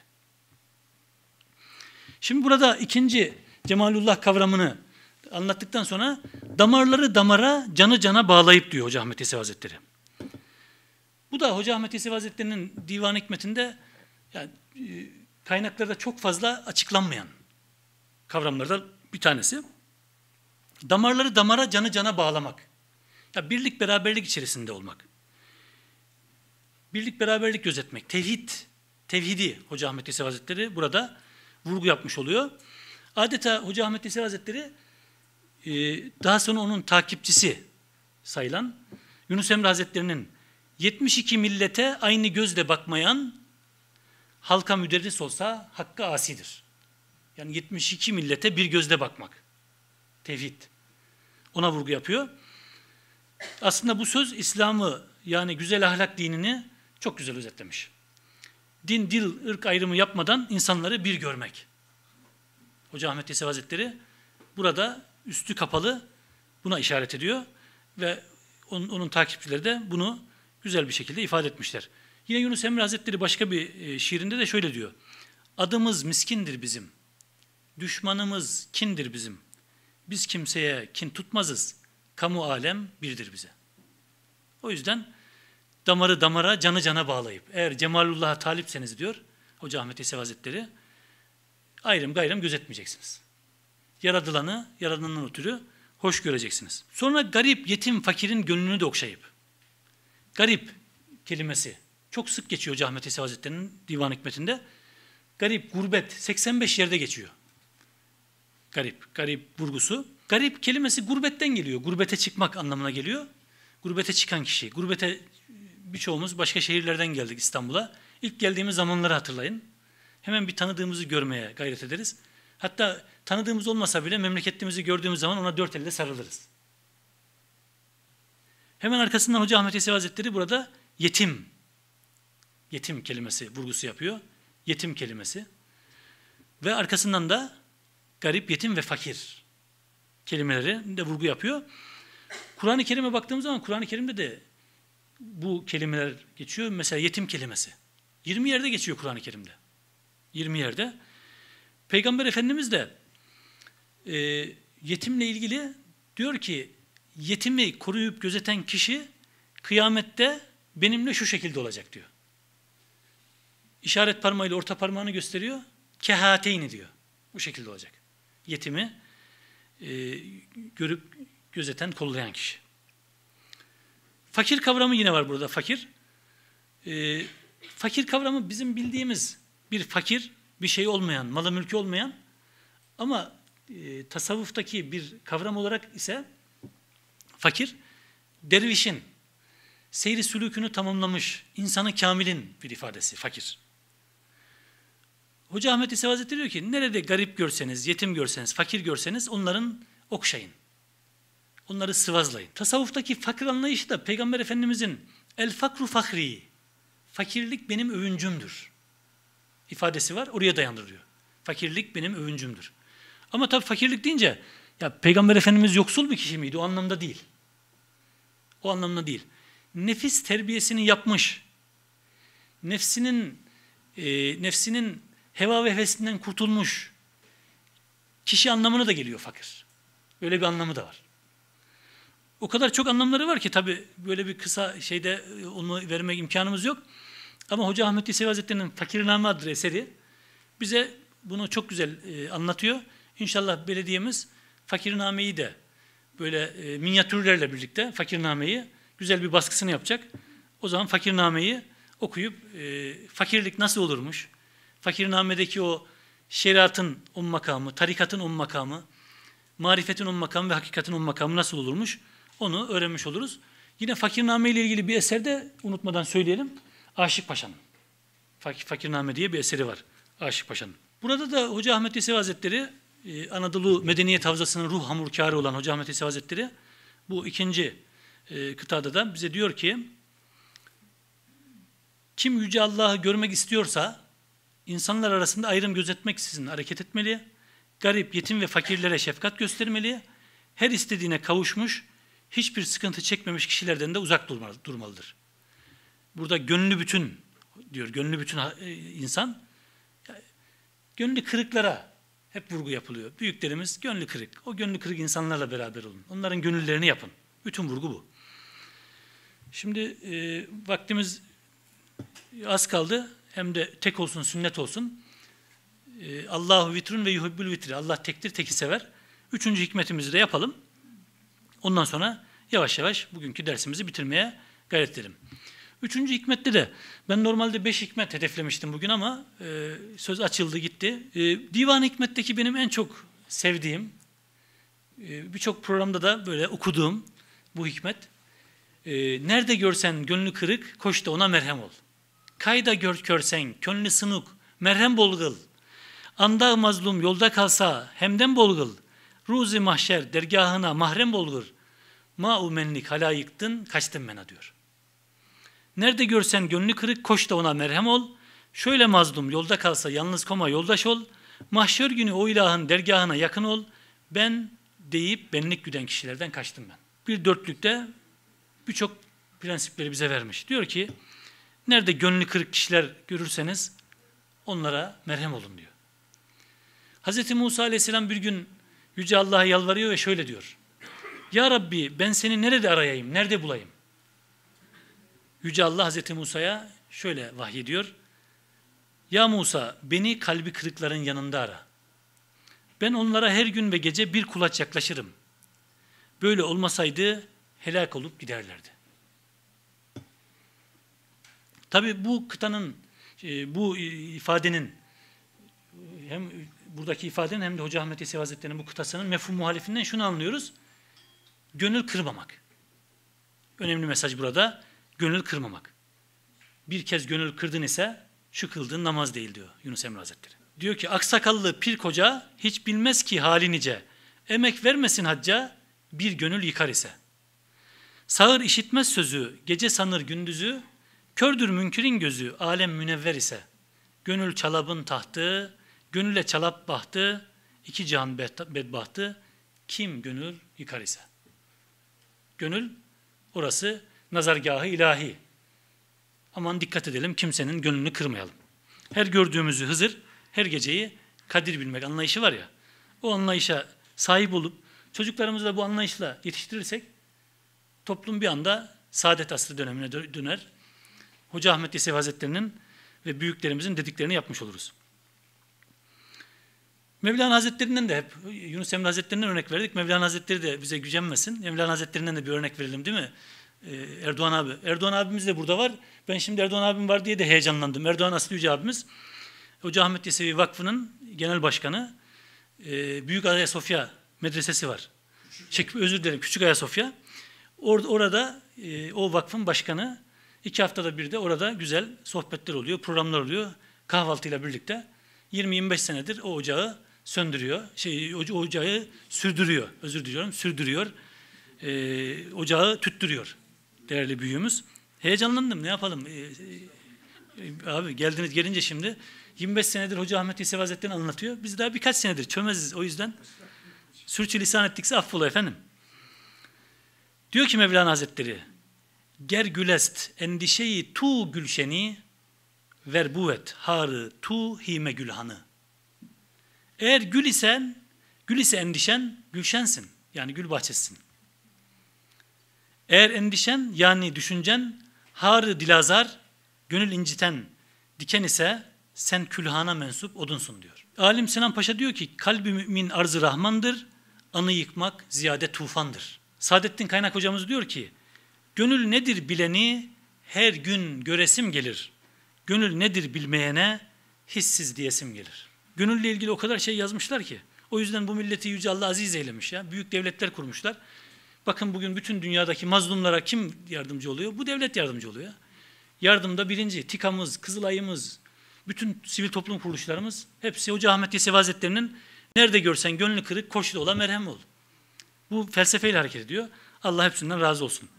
Şimdi burada ikinci cemalullah kavramını anlattıktan sonra damarları damara, canı cana bağlayıp diyor Hoca Ahmet Yesevi Hazretleri. Bu da Hoca Ahmet Yesevi Hazretleri'nin divan hikmetinde yani, e, kaynaklarda çok fazla açıklanmayan kavramlardan bir tanesi. Damarları damara, canı cana bağlamak. Ya birlik beraberlik içerisinde olmak. Birlik beraberlik gözetmek. Tevhid, tevhidi Hoca Ahmet Yesevi Hazretleri burada vurgu yapmış oluyor. Adeta Hoca Ahmet Yesevi Hazretleri e, daha sonra onun takipçisi sayılan Yunus Emre Hazretleri'nin 72 millete aynı gözle bakmayan halka müderris olsa hakkı asidir. Yani 72 millete bir gözle bakmak. Tevhid. Ona vurgu yapıyor. Aslında bu söz İslam'ı yani güzel ahlak dinini çok güzel özetlemiş. Din, dil, ırk ayrımı yapmadan insanları bir görmek. Hoca Ahmet Yesevi Hazretleri burada üstü kapalı buna işaret ediyor ve onun, onun takipçileri de bunu güzel bir şekilde ifade etmişler. Yine Yunus Emre Hazretleri başka bir e, şiirinde de şöyle diyor. Adımız miskindir bizim. Düşmanımız kindir bizim. Biz kimseye kin tutmazız. Kamu alem birdir bize. O yüzden damarı damara, canı cana bağlayıp eğer Cemalullah'a talipseniz diyor Hoca Ahmet Yesevi Hazretleri ayrım gayrım gözetmeyeceksiniz. Yaradılanı, yaradılanın ötürü hoş göreceksiniz. Sonra garip, yetim, fakirin gönlünü de okşayıp garip kelimesi çok sık geçiyor Hoca Ahmet Yesevi Hazretleri'nin divan hikmetinde. Garip, gurbet 85 yerde geçiyor. Garip, garip vurgusu. Garip kelimesi gurbetten geliyor. Gurbete çıkmak anlamına geliyor. Gurbete çıkan kişi. Gurbete birçoğumuz başka şehirlerden geldik İstanbul'a. İlk geldiğimiz zamanları hatırlayın. Hemen bir tanıdığımızı görmeye gayret ederiz. Hatta tanıdığımız olmasa bile memleketimizi gördüğümüz zaman ona dört elle sarılırız. Hemen arkasından Hoca Ahmet Yesevi Hazretleri burada yetim, yetim kelimesi vurgusu yapıyor. Yetim kelimesi. Ve arkasından da garip, yetim ve fakir kelimeleri de vurgu yapıyor. Kur'an-ı Kerim'e baktığımız zaman Kur'an-ı Kerim'de de bu kelimeler geçiyor. Mesela yetim kelimesi. 20 yerde geçiyor Kur'an-ı Kerim'de. 20 yerde. Peygamber Efendimiz de e, yetimle ilgili diyor ki yetimi koruyup gözeten kişi kıyamette benimle şu şekilde olacak diyor. İşaret parmağıyla orta parmağını gösteriyor. Kehateyni diyor. Bu şekilde olacak yetimi e, görüp gözeten, kollayan kişi. Fakir kavramı yine var burada fakir. E, fakir kavramı bizim bildiğimiz bir fakir, bir şey olmayan, malı mülkü olmayan ama e, tasavvuftaki bir kavram olarak ise fakir, dervişin, seyri sülükünü tamamlamış, insanı kamilin bir ifadesi fakir. Hoca Ahmet İsev Hazretleri diyor ki nerede garip görseniz, yetim görseniz, fakir görseniz onların okşayın. Onları sıvazlayın. Tasavvuftaki fakir anlayışı da Peygamber Efendimizin el fakru fakri, fakirlik benim övüncümdür ifadesi var. Oraya dayandırıyor. Fakirlik benim övüncümdür. Ama tabii fakirlik deyince ya Peygamber Efendimiz yoksul bir kişi miydi? O anlamda değil. O anlamda değil. Nefis terbiyesini yapmış. Nefsinin e, nefsinin heva ve hevesinden kurtulmuş kişi anlamına da geliyor fakir. Öyle bir anlamı da var. O kadar çok anlamları var ki tabi böyle bir kısa şeyde e, onu vermek imkanımız yok. Ama Hoca Ahmet İsevi Hazretleri'nin Fakirname adlı eseri bize bunu çok güzel e, anlatıyor. İnşallah belediyemiz Fakirname'yi de böyle e, minyatürlerle birlikte Fakirname'yi güzel bir baskısını yapacak. O zaman Fakirname'yi okuyup e, fakirlik nasıl olurmuş, Fakirname'deki o şeriatın um makamı, tarikatın um makamı, marifetin um makamı ve hakikatin um makamı nasıl olurmuş onu öğrenmiş oluruz. Yine Fakirname ile ilgili bir eser de unutmadan söyleyelim. Aşık Paşa'nın. Fakirname diye bir eseri var Aşık Paşa'nın. Burada da Hoca Ahmet Yesevi Hazretleri e, Anadolu Medeniyet Havzası'nın ruh hamurkarı olan Hoca Ahmet Yesevi Hazretleri bu ikinci e, kıtada da bize diyor ki kim Yüce Allah'ı görmek istiyorsa insanlar arasında ayrım gözetmeksizin hareket etmeli, garip, yetim ve fakirlere şefkat göstermeli, her istediğine kavuşmuş, hiçbir sıkıntı çekmemiş kişilerden de uzak durmalıdır. Burada gönlü bütün diyor, gönlü bütün e, insan. Gönlü kırıklara hep vurgu yapılıyor. Büyüklerimiz gönlü kırık. O gönlü kırık insanlarla beraber olun. Onların gönüllerini yapın. Bütün vurgu bu. Şimdi e, vaktimiz az kaldı hem de tek olsun, sünnet olsun. E, Allahu vitrun ve yuhibbül vitri. Allah tektir, teki sever. Üçüncü hikmetimizi de yapalım. Ondan sonra yavaş yavaş bugünkü dersimizi bitirmeye gayret edelim. Üçüncü hikmette de ben normalde beş hikmet hedeflemiştim bugün ama e, söz açıldı gitti. E, Divan hikmetteki benim en çok sevdiğim, e, birçok programda da böyle okuduğum bu hikmet. E, nerede görsen gönlü kırık, koş da ona merhem ol. Kayda gör körsen, könlü sınuk, merhem bolgıl. Anda mazlum yolda kalsa, hemden bolgıl. Ruzi mahşer dergahına mahrem bolgıl. Ma'u menlik hala yıktın, kaçtın mena diyor. Nerede görsen gönlü kırık, koş da ona merhem ol. Şöyle mazlum yolda kalsa, yalnız koma yoldaş ol. Mahşer günü o ilahın dergahına yakın ol. Ben deyip benlik güden kişilerden kaçtım ben. Bir dörtlükte birçok prensipleri bize vermiş. Diyor ki, Nerede gönlü kırık kişiler görürseniz onlara merhem olun diyor. Hz. Musa aleyhisselam bir gün Yüce Allah'a yalvarıyor ve şöyle diyor. Ya Rabbi ben seni nerede arayayım, nerede bulayım? Yüce Allah Hz. Musa'ya şöyle vahyediyor. Ya Musa beni kalbi kırıkların yanında ara. Ben onlara her gün ve gece bir kulaç yaklaşırım. Böyle olmasaydı helak olup giderlerdi. Tabi bu kıtanın, e, bu ifadenin hem buradaki ifadenin hem de Hoca Ahmet Yesevi Hazretleri'nin bu kıtasının mefhum muhalifinden şunu anlıyoruz. Gönül kırmamak. Önemli mesaj burada. Gönül kırmamak. Bir kez gönül kırdın ise şu kıldığın namaz değil diyor Yunus Emre Hazretleri. Diyor ki aksakallı pir koca hiç bilmez ki halinice Emek vermesin hacca bir gönül yıkar ise. Sağır işitmez sözü gece sanır gündüzü Kördür münkirin gözü, alem münevver ise, gönül çalabın tahtı, gönüle çalap bahtı, iki can bedbahtı, kim gönül yıkar ise. Gönül, orası nazargahı ilahi. Aman dikkat edelim, kimsenin gönlünü kırmayalım. Her gördüğümüzü Hızır, her geceyi kadir bilmek anlayışı var ya, o anlayışa sahip olup, çocuklarımızı da bu anlayışla yetiştirirsek, toplum bir anda saadet asrı dönemine döner, Hoca Ahmet Yesevi Hazretleri'nin ve büyüklerimizin dediklerini yapmış oluruz. Mevlana Hazretleri'nden de hep Yunus Emre Hazretleri'nden örnek verdik. Mevlana Hazretleri de bize gücenmesin. Mevlana Hazretleri'nden de bir örnek verelim değil mi? Ee, Erdoğan abi. Erdoğan abimiz de burada var. Ben şimdi Erdoğan abim var diye de heyecanlandım. Erdoğan Aslı Yüce abimiz Hoca Ahmet Yesevi Vakfı'nın genel başkanı. Ee, Büyük Ayasofya medresesi var. Şey, özür dilerim. Küçük Ayasofya. Or orada e, o vakfın başkanı İki haftada bir de orada güzel sohbetler oluyor, programlar oluyor. Kahvaltıyla birlikte 20-25 senedir o ocağı söndürüyor. Şey, o ocağı sürdürüyor. Özür diliyorum, sürdürüyor. E, ocağı tüttürüyor değerli büyüğümüz. Heyecanlandım, ne yapalım? E, e, abi geldiniz gelince şimdi 25 senedir Hoca Ahmet Yesevi Hazretleri anlatıyor. Biz daha birkaç senedir çömeziz o yüzden. Sürçülisan ettikse affola efendim. Diyor ki Mevlana Hazretleri, Gergülest endişeyi tu gülşeni verbuvet harı tu hime gülhanı. Eğer gül isen, gül ise endişen gülşensin. Yani gül bahçesisin. Eğer endişen yani düşüncen harı dilazar, gönül inciten diken ise sen külhana mensup odunsun diyor. Alim Sinan Paşa diyor ki kalbi mümin arzı rahmandır, anı yıkmak ziyade tufandır. Saadettin Kaynak hocamız diyor ki Gönül nedir bileni her gün göresim gelir. Gönül nedir bilmeyene hissiz diyesim gelir. Gönülle ilgili o kadar şey yazmışlar ki. O yüzden bu milleti Yüce Allah aziz eylemiş ya. Büyük devletler kurmuşlar. Bakın bugün bütün dünyadaki mazlumlara kim yardımcı oluyor? Bu devlet yardımcı oluyor. Yardımda birinci tikamız, Kızılay'ımız, bütün sivil toplum kuruluşlarımız hepsi Hoca Ahmet Yesevi Hazretleri'nin nerede görsen gönlü kırık koşlu olan merhem ol. Bu felsefeyle hareket ediyor. Allah hepsinden razı olsun.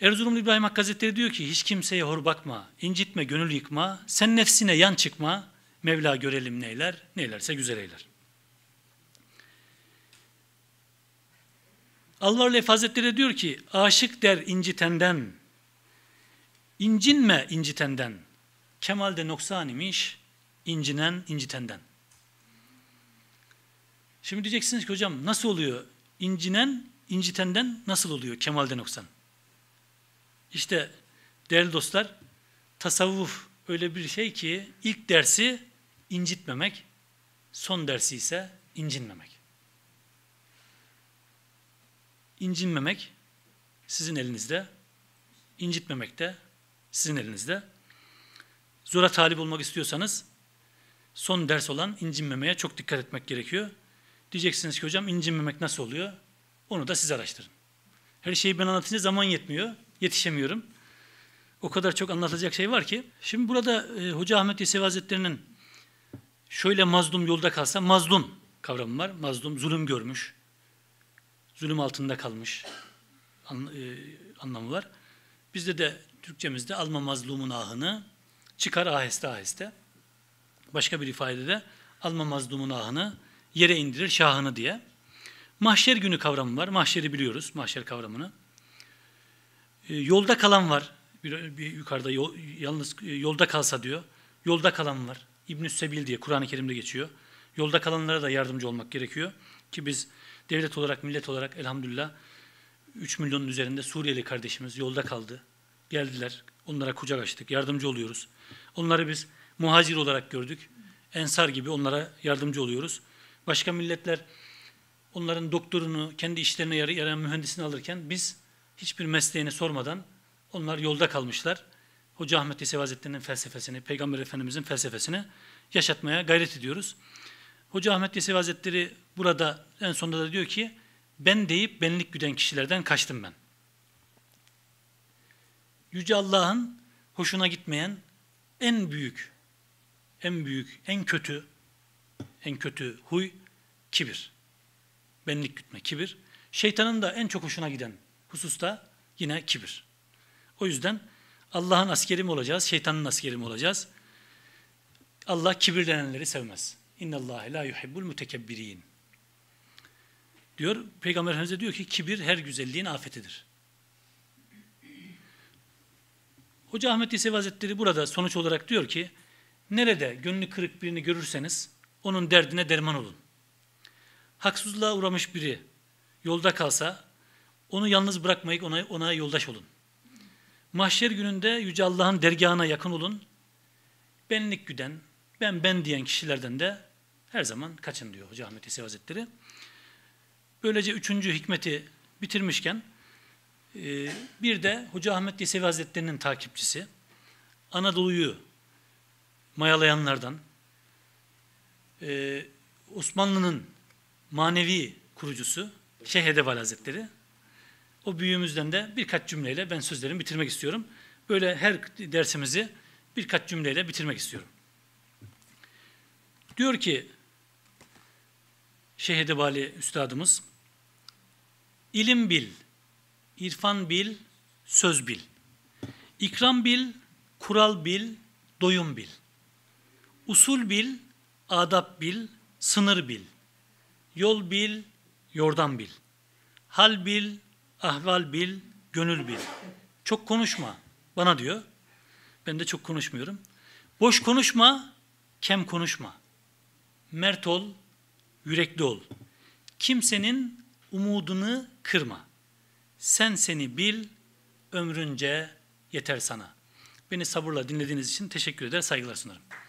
Erzurumlu İbrahim Hakkı Hazretleri diyor ki hiç kimseye hor bakma, incitme, gönül yıkma, sen nefsine yan çıkma, Mevla görelim neyler, neylerse güzel eyler. Alvar Lef Hazretleri diyor ki aşık der incitenden, incinme incitenden, Kemal de noksan imiş, incinen incitenden. Şimdi diyeceksiniz ki hocam nasıl oluyor? incinen incitenden nasıl oluyor Kemal de noksan? İşte değerli dostlar, tasavvuf öyle bir şey ki ilk dersi incitmemek, son dersi ise incinmemek. İncinmemek sizin elinizde, incitmemek de sizin elinizde. Zora talip olmak istiyorsanız son ders olan incinmemeye çok dikkat etmek gerekiyor. Diyeceksiniz ki hocam incinmemek nasıl oluyor? Onu da siz araştırın. Her şeyi ben anlatınca zaman yetmiyor yetişemiyorum. O kadar çok anlatılacak şey var ki. Şimdi burada e, Hoca Ahmet Yesevi Hazretleri'nin şöyle mazlum yolda kalsa, mazlum kavramı var. Mazlum zulüm görmüş, zulüm altında kalmış an, e, anlamı var. Bizde de Türkçemizde alma mazlumun ahını, çıkar aheste aheste. Başka bir ifade de alma mazlumun ahını, yere indirir şahını diye. Mahşer günü kavramı var. Mahşeri biliyoruz, mahşer kavramını. E, yolda kalan var. Bir, bir yukarıda yol, yalnız e, yolda kalsa diyor. Yolda kalan var. İbnü Sebil diye Kur'an-ı Kerim'de geçiyor. Yolda kalanlara da yardımcı olmak gerekiyor ki biz devlet olarak, millet olarak elhamdülillah 3 milyonun üzerinde Suriyeli kardeşimiz yolda kaldı. Geldiler. Onlara kucak açtık. Yardımcı oluyoruz. Onları biz muhacir olarak gördük. Ensar gibi onlara yardımcı oluyoruz. Başka milletler onların doktorunu, kendi işlerine yarayan mühendisini alırken biz hiçbir mesleğini sormadan onlar yolda kalmışlar. Hoca Ahmet Yesevi Hazretleri'nin felsefesini, Peygamber Efendimiz'in felsefesini yaşatmaya gayret ediyoruz. Hoca Ahmet Yesevi Hazretleri burada en sonunda da diyor ki, ben deyip benlik güden kişilerden kaçtım ben. Yüce Allah'ın hoşuna gitmeyen en büyük, en büyük, en kötü, en kötü huy kibir. Benlik gütme, kibir. Şeytanın da en çok hoşuna giden hususta yine kibir. O yüzden Allah'ın askeri mi olacağız, şeytanın askeri mi olacağız? Allah kibirlenenleri sevmez. İnna Allah la yuhibbul mutekebbirin. Diyor Peygamber Efendimiz diyor ki kibir her güzelliğin afetidir. Hoca Ahmet Yesevi Hazretleri burada sonuç olarak diyor ki nerede gönlü kırık birini görürseniz onun derdine derman olun. Haksızlığa uğramış biri yolda kalsa onu yalnız bırakmayın, ona, ona yoldaş olun. Mahşer gününde Yüce Allah'ın dergahına yakın olun. Benlik güden, ben ben diyen kişilerden de her zaman kaçın diyor Hoca Ahmet İsa Hazretleri. Böylece üçüncü hikmeti bitirmişken e, bir de Hoca Ahmet Yesevi Hazretleri'nin takipçisi Anadolu'yu mayalayanlardan e, Osmanlı'nın manevi kurucusu Şeyh Edeval Hazretleri o büyüğümüzden de birkaç cümleyle ben sözlerimi bitirmek istiyorum. Böyle her dersimizi birkaç cümleyle bitirmek istiyorum. Diyor ki Şeyh Edebali Üstadımız, ilim bil, irfan bil, söz bil. İkram bil, kural bil, doyum bil. Usul bil, adap bil, sınır bil. Yol bil, yordan bil. Hal bil, Ahval bil, gönül bil. Çok konuşma. Bana diyor. Ben de çok konuşmuyorum. Boş konuşma, kem konuşma. Mert ol, yürekli ol. Kimsenin umudunu kırma. Sen seni bil, ömrünce yeter sana. Beni sabırla dinlediğiniz için teşekkür eder, saygılar sunarım.